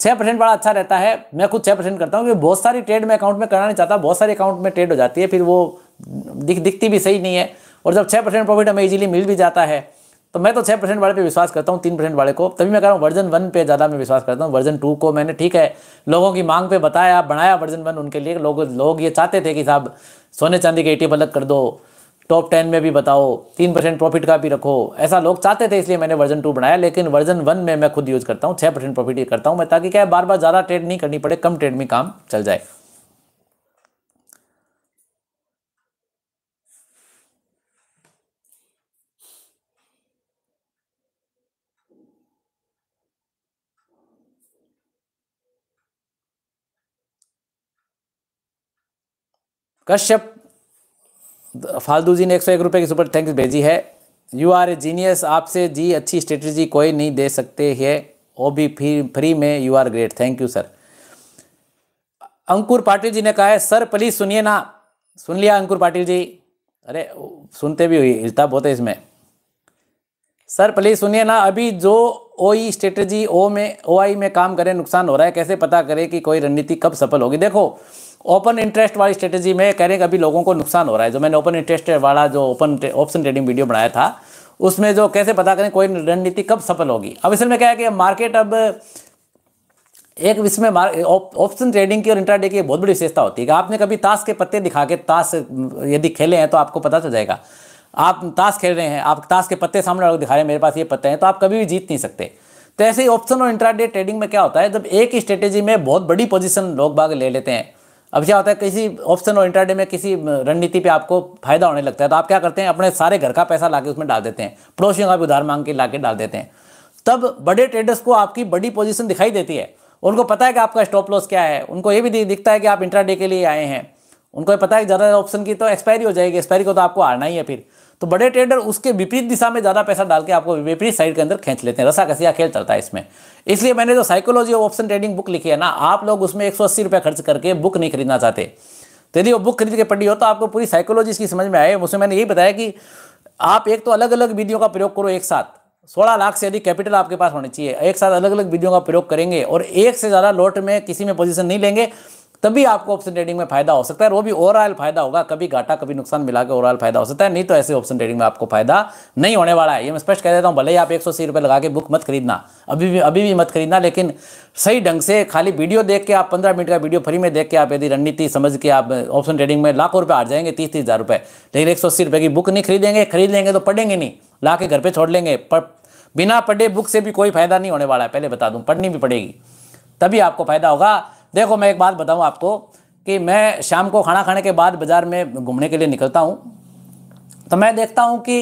छः परसेंट बड़ा अच्छा रहता है मैं खुद छः परसेंट करता हूँ क्योंकि बहुत सारी ट्रेड मैं अकाउंट में कराना नहीं चाहता बहुत सारे अकाउंट में ट्रेड हो जाती है फिर वो दिख दिखती भी सही नहीं है और जब छः परसेंट प्रॉफिट हमें इजीली मिल भी जाता है तो मैं तो छः परसेंट वाले पर विश्वास करता हूँ तीन परसेंट वाले को तभी मैं कह रहा हूँ वर्जन वन पे ज़्यादा मैं विश्वास करता हूँ वर्जन टू को मैंने ठीक है लोगों की मांग पे बताया बनाया वर्जन वन उनके लिए लोग लोग ये चाहते थे कि साहब सोने चांदी के एटी अलग कर दो टॉप टेन में भी बताओ तीन परसेंट प्रॉफिट का भी रखो ऐसा लोग चाहते थे इसलिए मैंने वर्जन टू बनाया लेकिन वर्जन वन में मैं खुद यूज़ करता हूँ छह परसेंट प्रॉफिट करता हूँ मैं ताकि क्या बार बार ज़्यादा ट्रेड नहीं करनी पड़े कम ट्रेड में काम चल जाए कश्यप फालतू जी ने एक सौ एक रुपये की सुपर थैंक्स भेजी है यू आर ए जीनियस आपसे जी अच्छी स्ट्रेटजी कोई नहीं दे सकते है वो भी फ्री फ्री में you are great thank you sir Ankur Patil ji ने कहा है सर प्लीज़ सुनिए ना सुन लिया अंकुर पाटिल जी अरे सुनते भी हुई हिलता बहुत है इसमें सर प्लीज़ सुनिए ना अभी जो ओ ई स्ट्रेटजी ओ में ओ आई में काम करें नुकसान हो रहा है कैसे पता करें कि कोई रणनीति कब सफल होगी देखो ओपन इंटरेस्ट वाली स्ट्रेटेजी में कह रहे हैं कि अभी लोगों को नुकसान हो रहा है जो मैंने ओपन इंटरेस्ट वाला जो ओपन ऑप्शन ट्रेडिंग वीडियो बनाया था उसमें जो कैसे पता करें कोई रणनीति कब सफल होगी अब इसमें क्या है कि मार्केट अब एक इसमें ऑप्शन ट्रेडिंग की और इंटरडे की बहुत बड़ी विशेषता होती है कि आपने कभी ताश के पत्ते दिखा के ताश यदि खेले हैं तो आपको पता चल जाएगा आप ताश खेल रहे हैं आप ताश के पत्ते सामने दिखा रहे हैं मेरे पास ये पत्ते हैं तो आप कभी भी जीत नहीं सकते तो ऐसे ही ऑप्शन और इंट्राडे ट्रेडिंग में क्या होता है जब एक ही स्ट्रेटेजी में बहुत बड़ी पोजिशन लोग बाग ले लेते हैं अब क्या होता है किसी ऑप्शन और इंटरडे में किसी रणनीति पे आपको फायदा होने लगता है तो आप क्या करते हैं अपने सारे घर का पैसा लाके उसमें डाल देते हैं पड़ोसियों का भी उधार मांग के ला डाल देते हैं तब बड़े ट्रेडर्स को आपकी बड़ी पोजीशन दिखाई देती है उनको पता है कि आपका स्टॉप लॉस क्या है उनको ये भी दिखता है कि आप इंटरडे के लिए आए हैं उनको पता है ज़्यादा ऑप्शन की तो एक्सपायरी हो जाएगी एक्सपायरी को तो आपको आना ही है फिर तो बड़े ट्रेडर उसके विपरीत दिशा में ज़्यादा पैसा डाल के आपको विपरीत साइड के अंदर खींच लेते हैं रसा कसिया खेल चलता है इसमें इसलिए मैंने जो psychology of option trading book लिखी है ना आप लोग उसमें एक सौ खर्च करके बुक नहीं खरीदना चाहते तो यदि वो बुक खरीद के पढ़ी हो तो आपको पूरी साइकोलॉजी इसकी समझ में आए उसमें मैंने यही बताया कि आप एक तो अलग अलग विधियों का प्रयोग करो एक साथ सोलह लाख से अधिक कैपिटल आपके पास होने चाहिए एक साथ अलग अलग विधियों का प्रयोग करेंगे और एक से ज़्यादा लोट में किसी में पोजीशन नहीं लेंगे तभी आपको ऑप्शन ट्रेडिंग में फायदा हो सकता है वो भी ओवरऑल फायदा होगा कभी घाटा कभी नुकसान मिला के ओवरऑल फायदा हो सकता है नहीं तो ऐसे ऑप्शन ट्रेडिंग में आपको फायदा नहीं होने वाला है ये मैं स्पष्ट कह देता हूँ भले ही आप एक सौ लगा के बुक मत खरीदना अभी भी अभी भी मत खरीदना लेकिन सही ढंग से खाली वीडियो देख के आप पंद्रह मिनट का वीडियो फ्री में देख के आप यदि रणनीति समझ के आप ऑप्शन ट्रेडिंग में लाखों रुपये आ जाएंगे तीस तीस हज़ार लेकिन एक सौ अस्सी की बुक नहीं खरीदेंगे खरीद लेंगे तो पढ़ेंगे नहीं ला के घर पर छोड़ लेंगे पर बिना पढ़े बुक से भी कोई फायदा नहीं होने वाला है पहले बता दूँ पढ़नी भी पड़ेगी तभी आपको फायदा होगा देखो मैं एक बात बताऊँ आपको कि मैं शाम को खाना खाने के बाद बाज़ार में घूमने के लिए निकलता हूँ तो मैं देखता हूँ कि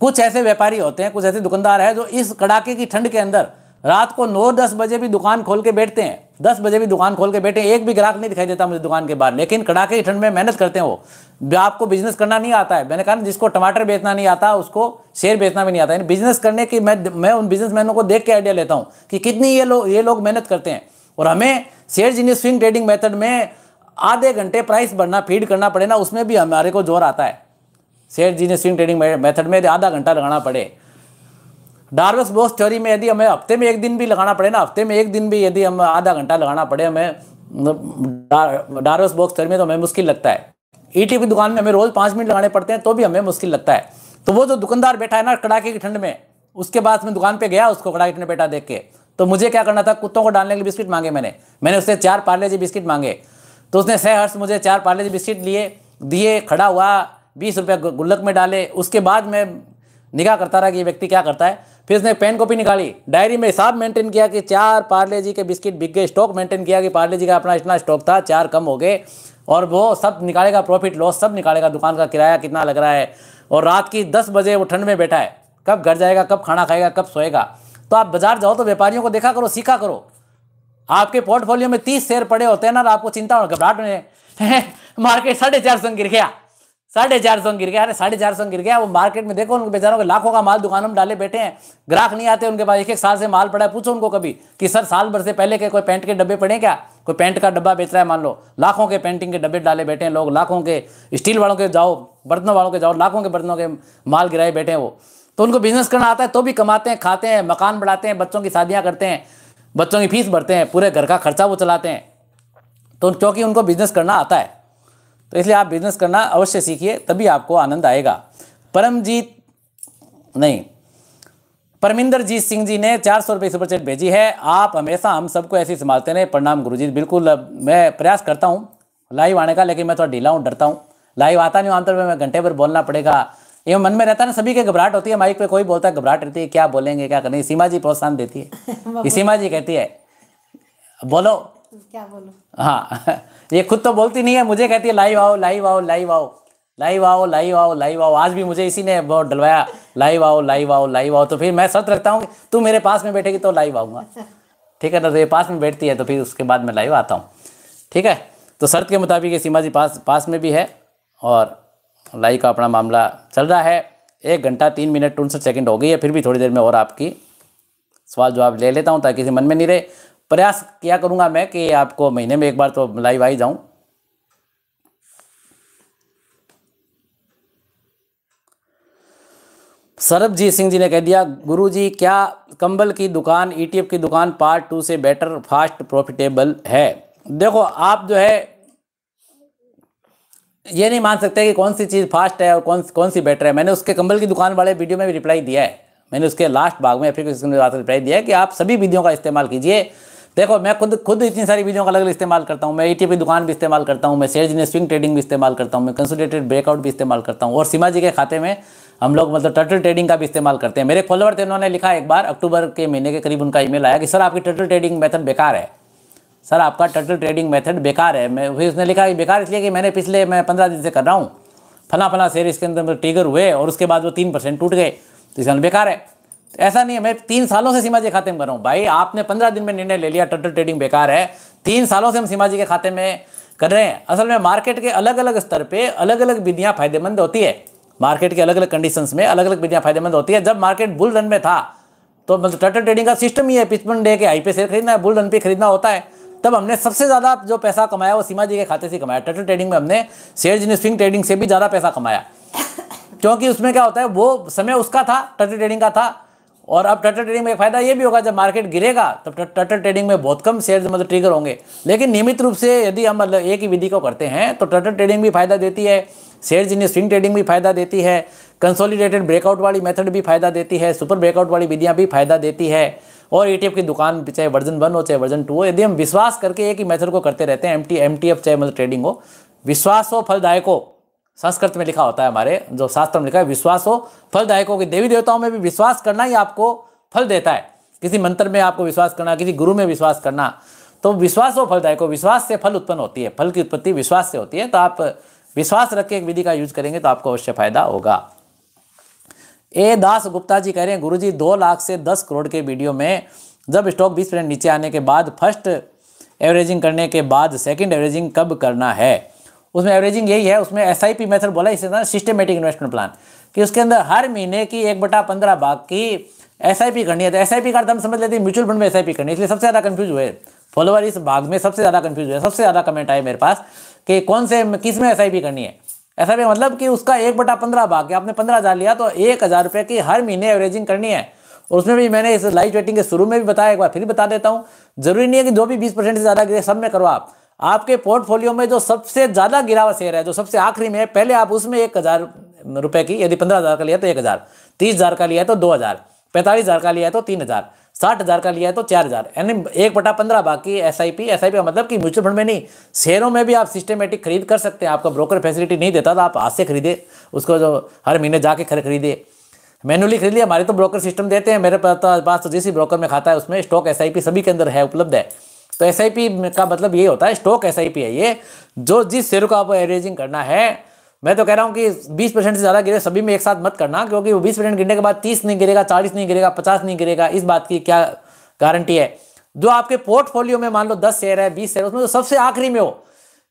कुछ ऐसे व्यापारी होते हैं कुछ ऐसे दुकानदार हैं जो इस कड़ाके की ठंड के अंदर रात को नौ दस बजे भी दुकान खोल के बैठते हैं दस बजे भी दुकान खोल के बैठे एक भी ग्राहक नहीं दिखाई देता मुझे दुकान के बाहर लेकिन कड़ाके की ठंड में मेहनत करते हैं वो आपको बिजनेस करना नहीं आता है मैंने कहा जिसको टमाटर बेचना नहीं आता उसको शेयर बेचना भी नहीं आता है बिजनेस करने की मैं मैं उन मैनों को देख के आइडिया लेता हूँ कि कितनी ये लोग ये लोग मेहनत करते हैं और हमें share genie swing trading method में आधे घंटे प्राइस बढ़ना फीड करना पड़े ना उसमें भी हमारे को जोर आता है share genie swing trading method में आधा घंटा लगाना पड़े डार्वस बोस थ्योरी में यदि हमें हफ्ते में एक दिन भी लगाना पड़े ना हफ्ते में एक दिन भी यदि हम आधा घंटा लगाना पड़े हमें डार्वस बॉक्स थ्योरी में तो हमें मुश्किल लगता है ईटी e की दुकान में हमें रोज़ पाँच मिनट लगाने पड़ते हैं तो भी हमें मुश्किल लगता है तो वो जो दुकानदार बैठा है ना कड़ाके की ठंड में उसके बाद में दुकान पे गया उसको कड़ाके ठंड बैठा देख के तो मुझे क्या करना था कुत्तों को डालने के लिए बिस्किट मांगे मैंने मैंने उससे चार पार्ले जी बिस्किट मांगे तो उसने सह हर्ष मुझे चार पार्ले जी बिस्किट लिए दिए खड़ा हुआ बीस रुपये गुल्लक में डाले उसके बाद मैं निगाह करता रहा कि ये व्यक्ति क्या करता है फिर उसने पेन कॉपी निकाली डायरी में हिसाब मेंटेन किया कि चार पार्ले जी के बिस्किट बिक गए स्टॉक मेंटेन किया कि पार्ले जी का अपना इतना स्टॉक था चार कम हो गए और वो सब निकालेगा प्रॉफिट लॉस सब निकालेगा दुकान का किराया कितना लग रहा है और रात की दस बजे वो ठंड में बैठा है कब घर जाएगा कब खाना खाएगा कब सोएगा तो आप बाजार जाओ तो व्यापारियों को देखा करो सीखा करो आपके पोर्टफोलियो में तीस शेयर पड़े होते हैं ना तो आपको चिंता और घबराहट में मार्केट साढ़े चार सौ गिर गया साढ़े चार सौ गिर गया अरे साढ़े चार सौ गिर गया वो मार्केट में देखो उनके बेचारों के लाखों का माल दुकानों में डाले बैठे हैं ग्राहक नहीं आते उनके पास एक एक साल से माल पड़ा है पूछो उनको कभी कि सर साल भर से पहले के कोई पेंट के डब्बे पड़े क्या कोई पेंट का डब्बा बेच रहा है मान लो लाखों के पेंटिंग के डब्बे डाले बैठे हैं लोग लाखों के स्टील वालों के जाओ बर्तनों वालों के जाओ लाखों के बर्तनों के माल गिराए बैठे हैं वो तो उनको बिजनेस करना आता है तो भी कमाते हैं खाते हैं मकान बढ़ाते हैं बच्चों की शादियां करते हैं बच्चों की फीस भरते हैं पूरे घर का खर्चा वो चलाते हैं तो क्योंकि उनको बिजनेस करना आता है तो इसलिए आप बिजनेस करना अवश्य सीखिए तभी आपको आनंद आएगा परमजीत नहीं परमिंदरजीत सिंह जी ने चार सौ रुपये सुपरचेट भेजी है आप हमेशा हम सबको ऐसे संभालते रहे प्रणाम गुरु जी बिल्कुल मैं प्रयास करता हूँ लाइव आने का लेकिन मैं थोड़ा ढीला हूँ डरता हूँ लाइव आता नहीं हूँ आमतौर पर मैं घंटे भर बोलना पड़ेगा ये मन में रहता है ना सभी के घबराहट होती है माइक पे कोई बोलता है घबराहट रहती है क्या बोलेंगे क्या करेंगे सीमा जी प्रोत्साहन देती है सीमा जी कहती है बोलो क्या बोलो हाँ ये खुद तो बोलती नहीं है मुझे कहती है लाइव आओ लाइव आओ लाइव आओ लाइव आओ लाइव आओ लाइव आओ आज भी मुझे इसी ने बहुत डलवाया लाइव आओ लाइव आओ लाइव आओ तो फिर मैं सत रखता हूँ तू मेरे पास में बैठेगी तो लाइव आऊंगा अच्छा। ठीक है ना तो ये पास में बैठती है तो फिर उसके बाद मैं लाइव आता हूँ ठीक है तो शर्त के मुताबिक ये सीमा जी पास पास में भी है और लाई का अपना मामला चल रहा है एक घंटा तीन मिनट उनसठ सेकेंड हो गई है फिर भी थोड़ी देर में और आपकी सवाल जवाब ले लेता हूँ ताकि मन में नहीं रहे प्रयास क्या करूँगा मैं कि आपको महीने में एक बार तो लाइव आई जाऊँ सरबजीत सिंह जी ने कह दिया गुरुजी क्या कंबल की दुकान ईटीएफ e की दुकान पार्ट टू से बेटर फास्ट प्रॉफिटेबल है देखो आप जो है ये नहीं मान सकते कि कौन सी चीज़ फास्ट है और कौन कौन सी बेटर है मैंने उसके कंबल की दुकान वाले वीडियो में भी रिप्लाई दिया है मैंने उसके लास्ट भाग में फिर उसने रिप्लाई दिया है कि आप सभी विधियों का इस्तेमाल कीजिए देखो मैं खुद खुद इतनी सारी विधियों का अलग अलग इस्तेमाल करता हूँ मैं ई की दुकान भी इस्तेमाल करता हूँ मैं सेल्स ने स्विंग ट्रेडिंग भी इस्तेमाल करता हूँ मैं कंसोलेटेड ब्रेकआउट भी इस्तेमाल करता हूँ और सीमा जी के खाते में हम लोग मतलब टर्टल ट्रेडिंग का भी इस्तेमाल करते हैं मेरे फॉलोअर थे उन्होंने लिखा एक बार अक्टूबर के महीने के करीब उनका ईमेल आया कि सर आपकी टर्टल ट्रेडिंग मेथड बेकार है सर आपका टोटल ट्रेडिंग मेथड बेकार है मैं फिर उसने लिखा बेकार इसलिए कि मैंने पिछले मैं पंद्रह दिन से कर रहा हूँ फला फला शेयर इसके अंदर ट्रिगर मतलब हुए और उसके बाद वो तीन परसेंट टूट गए तो इसका मतलब बेकार है तो ऐसा नहीं है मैं तीन सालों से सीमा जी खाते में कर रहा हूँ भाई आपने पंद्रह दिन में निर्णय ले लिया टोटल ट्रेडिंग बेकार है तीन सालों से हम सीमा जी के खाते में कर रहे हैं असल में मार्केट के अलग अलग स्तर पर अलग अलग विधियाँ फायदेमंद होती है मार्केट के अलग अलग कंडीशंस में अलग अलग विधियाँ फायदेमंद होती है जब मार्केट बुल रन में था तो मतलब टोटल ट्रेडिंग का सिस्टम ही है पिचपन डे के हाई पे शेयर खरीदना है बुल रन पे खरीदना होता है तब हमने सबसे ज़्यादा जो पैसा कमाया वो सीमा जी के खाते से कमाया टटल ट्रेडिंग में हमने शेयर जिन स्विंग ट्रेडिंग से भी ज़्यादा पैसा कमाया क्योंकि उसमें क्या होता है वो समय उसका था टटल ट्रेडिंग का था और अब टटल ट्रेडिंग में एक फायदा ये भी होगा जब मार्केट गिरेगा तब टटल ट्रेडिंग में बहुत कम शेयर मतलब ट्रिगर होंगे लेकिन नियमित रूप से यदि हम मतलब एक ही विधि को करते हैं तो टटल ट्रेडिंग भी फायदा देती है शेयर जिन स्विंग ट्रेडिंग भी फायदा देती है कंसोलिडेटेड ब्रेकआउट वाली मेथड भी फायदा देती है सुपर ब्रेकआउट वाली विधियाँ भी फायदा देती है और ईटीएफ e की दुकान चाहे वर्जन वन हो चाहे वर्जन टू हो यदि हम विश्वास करके एक ही मेथड को करते रहते हैं M T M T F चाहे मतलब ट्रेडिंग हो विश्वास हो फलदायक संस्कृत में लिखा होता है हमारे जो शास्त्र में लिखा है विश्वास हो फलदायकों की देवी देवताओं में भी विश्वास करना ही आपको फल देता है किसी मंत्र में आपको विश्वास करना किसी गुरु में विश्वास करना तो विश्वास हो फलदायक विश्वास से फल उत्पन्न होती है फल की उत्पत्ति विश्वास से होती है तो आप विश्वास रख के एक विधि का यूज करेंगे तो आपको अवश्य फायदा होगा ए दास गुप्ता जी कह रहे हैं गुरु जी दो लाख से दस करोड़ के वीडियो में जब स्टॉक बीस परसेंट नीचे आने के बाद फर्स्ट एवरेजिंग करने के बाद सेकंड एवरेजिंग कब करना है उसमें एवरेजिंग यही है उसमें एस आई पी मेथड बोला इसे ना सिस्टमेटिक इन्वेस्टमेंट प्लान कि उसके अंदर हर महीने की एक बटा पंद्रह भाग की एस आई पी करनी है तो एस आई पी का हम समझ लेते हैं म्यूचुअल फंड में एस आई पी करनी है इसलिए सबसे ज़्यादा कन्फ्यूज हुए फॉलोअर इस भाग में सबसे ज़्यादा कन्फ्यूज हुए सबसे ज़्यादा कमेंट आए मेरे पास कि कौन से किस में एस आई पी करनी है ऐसा भी मतलब कि उसका एक बटा पंद्रह भाग आपने पंद्रह हज़ार लिया तो एक हज़ार रुपये की हर महीने एवरेजिंग करनी है उसमें भी मैंने इस लाइट वेटिंग के शुरू में भी बताया एक बार फिर बता देता हूँ जरूरी नहीं है कि जो भी बीस परसेंट से ज़्यादा गिरे सब में करो आप आपके पोर्टफोलियो में जो सबसे ज़्यादा गिरावा शेयर है जो सबसे आखिरी में है पहले आप उसमें एक हज़ार की यदि पंद्रह हज़ार का लिया तो एक हज़ार तीस हज़ार का लिया तो दो हज़ार पैंतालीस हज़ार का लिया तो तीन हज़ार साठ हज़ार का लिया है तो चार हज़ार यानी एक बटा पंद्रह बाकी S I P S I P का मतलब कि म्यूचुअल फंड में नहीं शेयरों में भी आप सिस्टमेटिक खरीद कर सकते हैं आपका ब्रोकर फैसिलिटी नहीं देता तो आप हाथ से खरीदे उसको जो हर महीने जाके खरीद खरीदे मैनुअली खरीद लिया हमारे तो ब्रोकर सिस्टम देते हैं मेरे पास तो, तो जिस ही ब्रोकर में खाता है उसमें स्टॉक एस आई पी सभी के अंदर है उपलब्ध है तो एस आई पी का मतलब ये होता है स्टॉक एस आई पी है ये जो जिस शेयर को आपको एवरेजिंग करना है मैं तो कह रहा हूँ कि 20 परसेंट से ज़्यादा गिरे सभी में एक साथ मत करना क्योंकि वो 20 परसेंट गिरने के बाद 30 नहीं गिरेगा 40 नहीं गिरेगा 50 नहीं गिरेगा इस बात की क्या गारंटी है जो आपके पोर्टफोलियो में मान लो 10 शेयर है 20 शेयर उसमें तो सबसे आखिरी में हो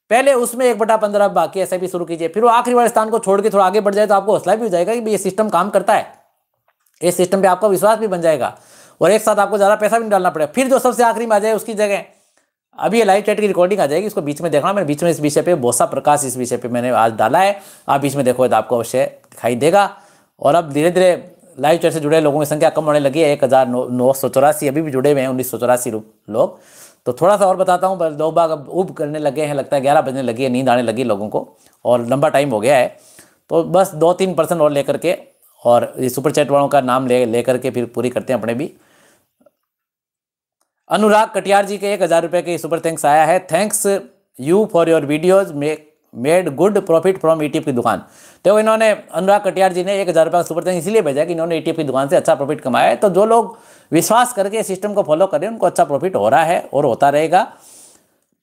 पहले उसमें एक बटा पंद्रह बाकी ऐसा भी शुरू कीजिए फिर वो आखिरी वाले स्थान को छोड़ के थोड़ा आगे बढ़ जाए तो आपको हौसला भी हो जाएगा कि ये सिस्टम काम करता है इस सिस्टम पर आपका विश्वास भी बन जाएगा और एक साथ आपको ज़्यादा पैसा भी नहीं डालना पड़ेगा फिर जो सबसे आखिरी में आ जाए उसकी जगह अब ये लाइव चैट की रिकॉर्डिंग आ जाएगी इसको बीच में देखना मैंने बीच में इस विषय पे बोसा प्रकाश इस विषय पे मैंने आज डाला है आप बीच में देखो तो आपको अवश्य दिखाई देगा और अब धीरे धीरे लाइव चैट से जुड़े लोगों की संख्या कम होने लगी है एक हज़ार नौ नौ सौ चौरासी अभी भी जुड़े हुए हैं उन्नीस सौ चौरासी लोग तो थोड़ा सा और बताता हूँ दो बाग अब उब करने लगे हैं लगता है ग्यारह बजने लगी है नींद आने लगी लोगों को और लंबा टाइम हो गया है तो बस दो तीन परसेंट और लेकर के और ये सुपर चैट वालों का नाम ले लेकर के फिर पूरी करते हैं अपने भी अनुराग कटियार जी के एक हज़ार रुपये के सुपर थैंक्स आया है thanks you for your videos made good profit from E की दुकान तो इन्होंने अनुराग कटियार जी ने एक हज़ार रुपये का सुपर थैंक्स इसलिए भेजा कि इन्होंने ई e की दुकान से अच्छा प्रॉफिट कमाया है तो जो लोग विश्वास करके सिस्टम को फॉलो करें उनको अच्छा प्रॉफिट हो रहा है और होता रहेगा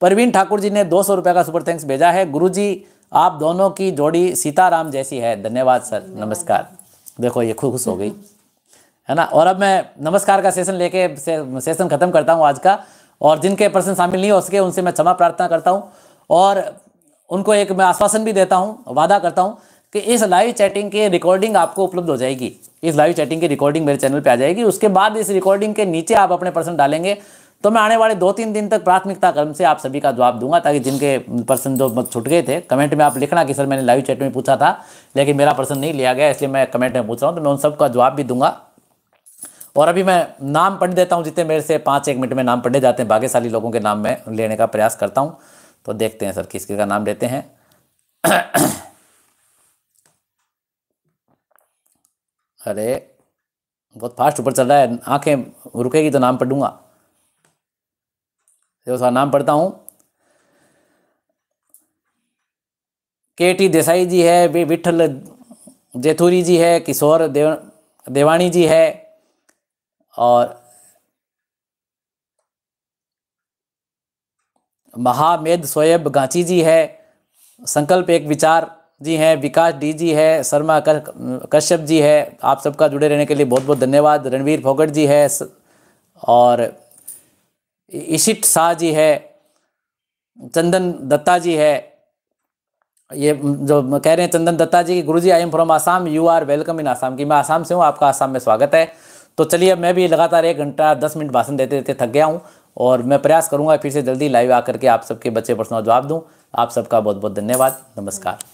परवीन ठाकुर जी ने दो सौ रुपये का सुपर थैंक्स भेजा है गुरु जी आप दोनों की जोड़ी सीताराम जैसी है धन्यवाद सर नमस्कार देखो ये खुश हो गई है ना और अब मैं नमस्कार का सेशन लेके से, सेशन खत्म करता हूँ आज का और जिनके पर्सन शामिल नहीं हो सके उनसे मैं क्षमा प्रार्थना करता हूँ और उनको एक मैं आश्वासन भी देता हूँ वादा करता हूँ कि इस लाइव चैटिंग की रिकॉर्डिंग आपको उपलब्ध हो जाएगी इस लाइव चैटिंग की रिकॉर्डिंग मेरे चैनल पर आ जाएगी उसके बाद इस रिकॉर्डिंग के नीचे आप अपने पर्सन डालेंगे तो मैं आने वाले दो तीन दिन तक प्राथमिकता क्रम से आप सभी का जवाब दूंगा ताकि जिनके पर्सन जो छुट गए थे कमेंट में आप लिखना कि सर मैंने लाइव चैट में पूछा था लेकिन मेरा पर्सन नहीं लिया गया इसलिए मैं कमेंट में पूछ रहा हूँ तो मैं उन सबका जवाब भी दूंगा और अभी मैं नाम पढ़ देता हूँ जितने मेरे से पाँच एक मिनट में नाम पढ़े जाते हैं भाग्यशाली लोगों के नाम में लेने का प्रयास करता हूँ तो देखते हैं सर किस किस का नाम लेते हैं अरे बहुत फास्ट ऊपर चल रहा है आंखें रुकेगी तो नाम पढ़ूंगा देखो उसका नाम पढ़ता हूँ के टी देसाई जी है विठल जेथुरी जी है किशोर देव देवाणी जी है और महामेद सोयब गांची जी है संकल्प एक विचार जी हैं विकास डी जी है शर्मा कश्यप जी है आप सबका जुड़े रहने के लिए बहुत बहुत धन्यवाद रणवीर फोगट जी है और इशिट शाह जी है चंदन दत्ता जी है ये जो कह रहे हैं चंदन दत्ता जी गुरु जी I am from Assam you are welcome in Assam की मैं आसाम से हूँ आपका आसाम में स्वागत है तो चलिए अब मैं भी लगातार एक घंटा दस मिनट भाषण देते देते थक गया हूँ और मैं प्रयास करूँगा फिर से जल्दी लाइव आकर के आप सबके बच्चे प्रश्नों जवाब दूँ आप सबका बहुत बहुत धन्यवाद नमस्कार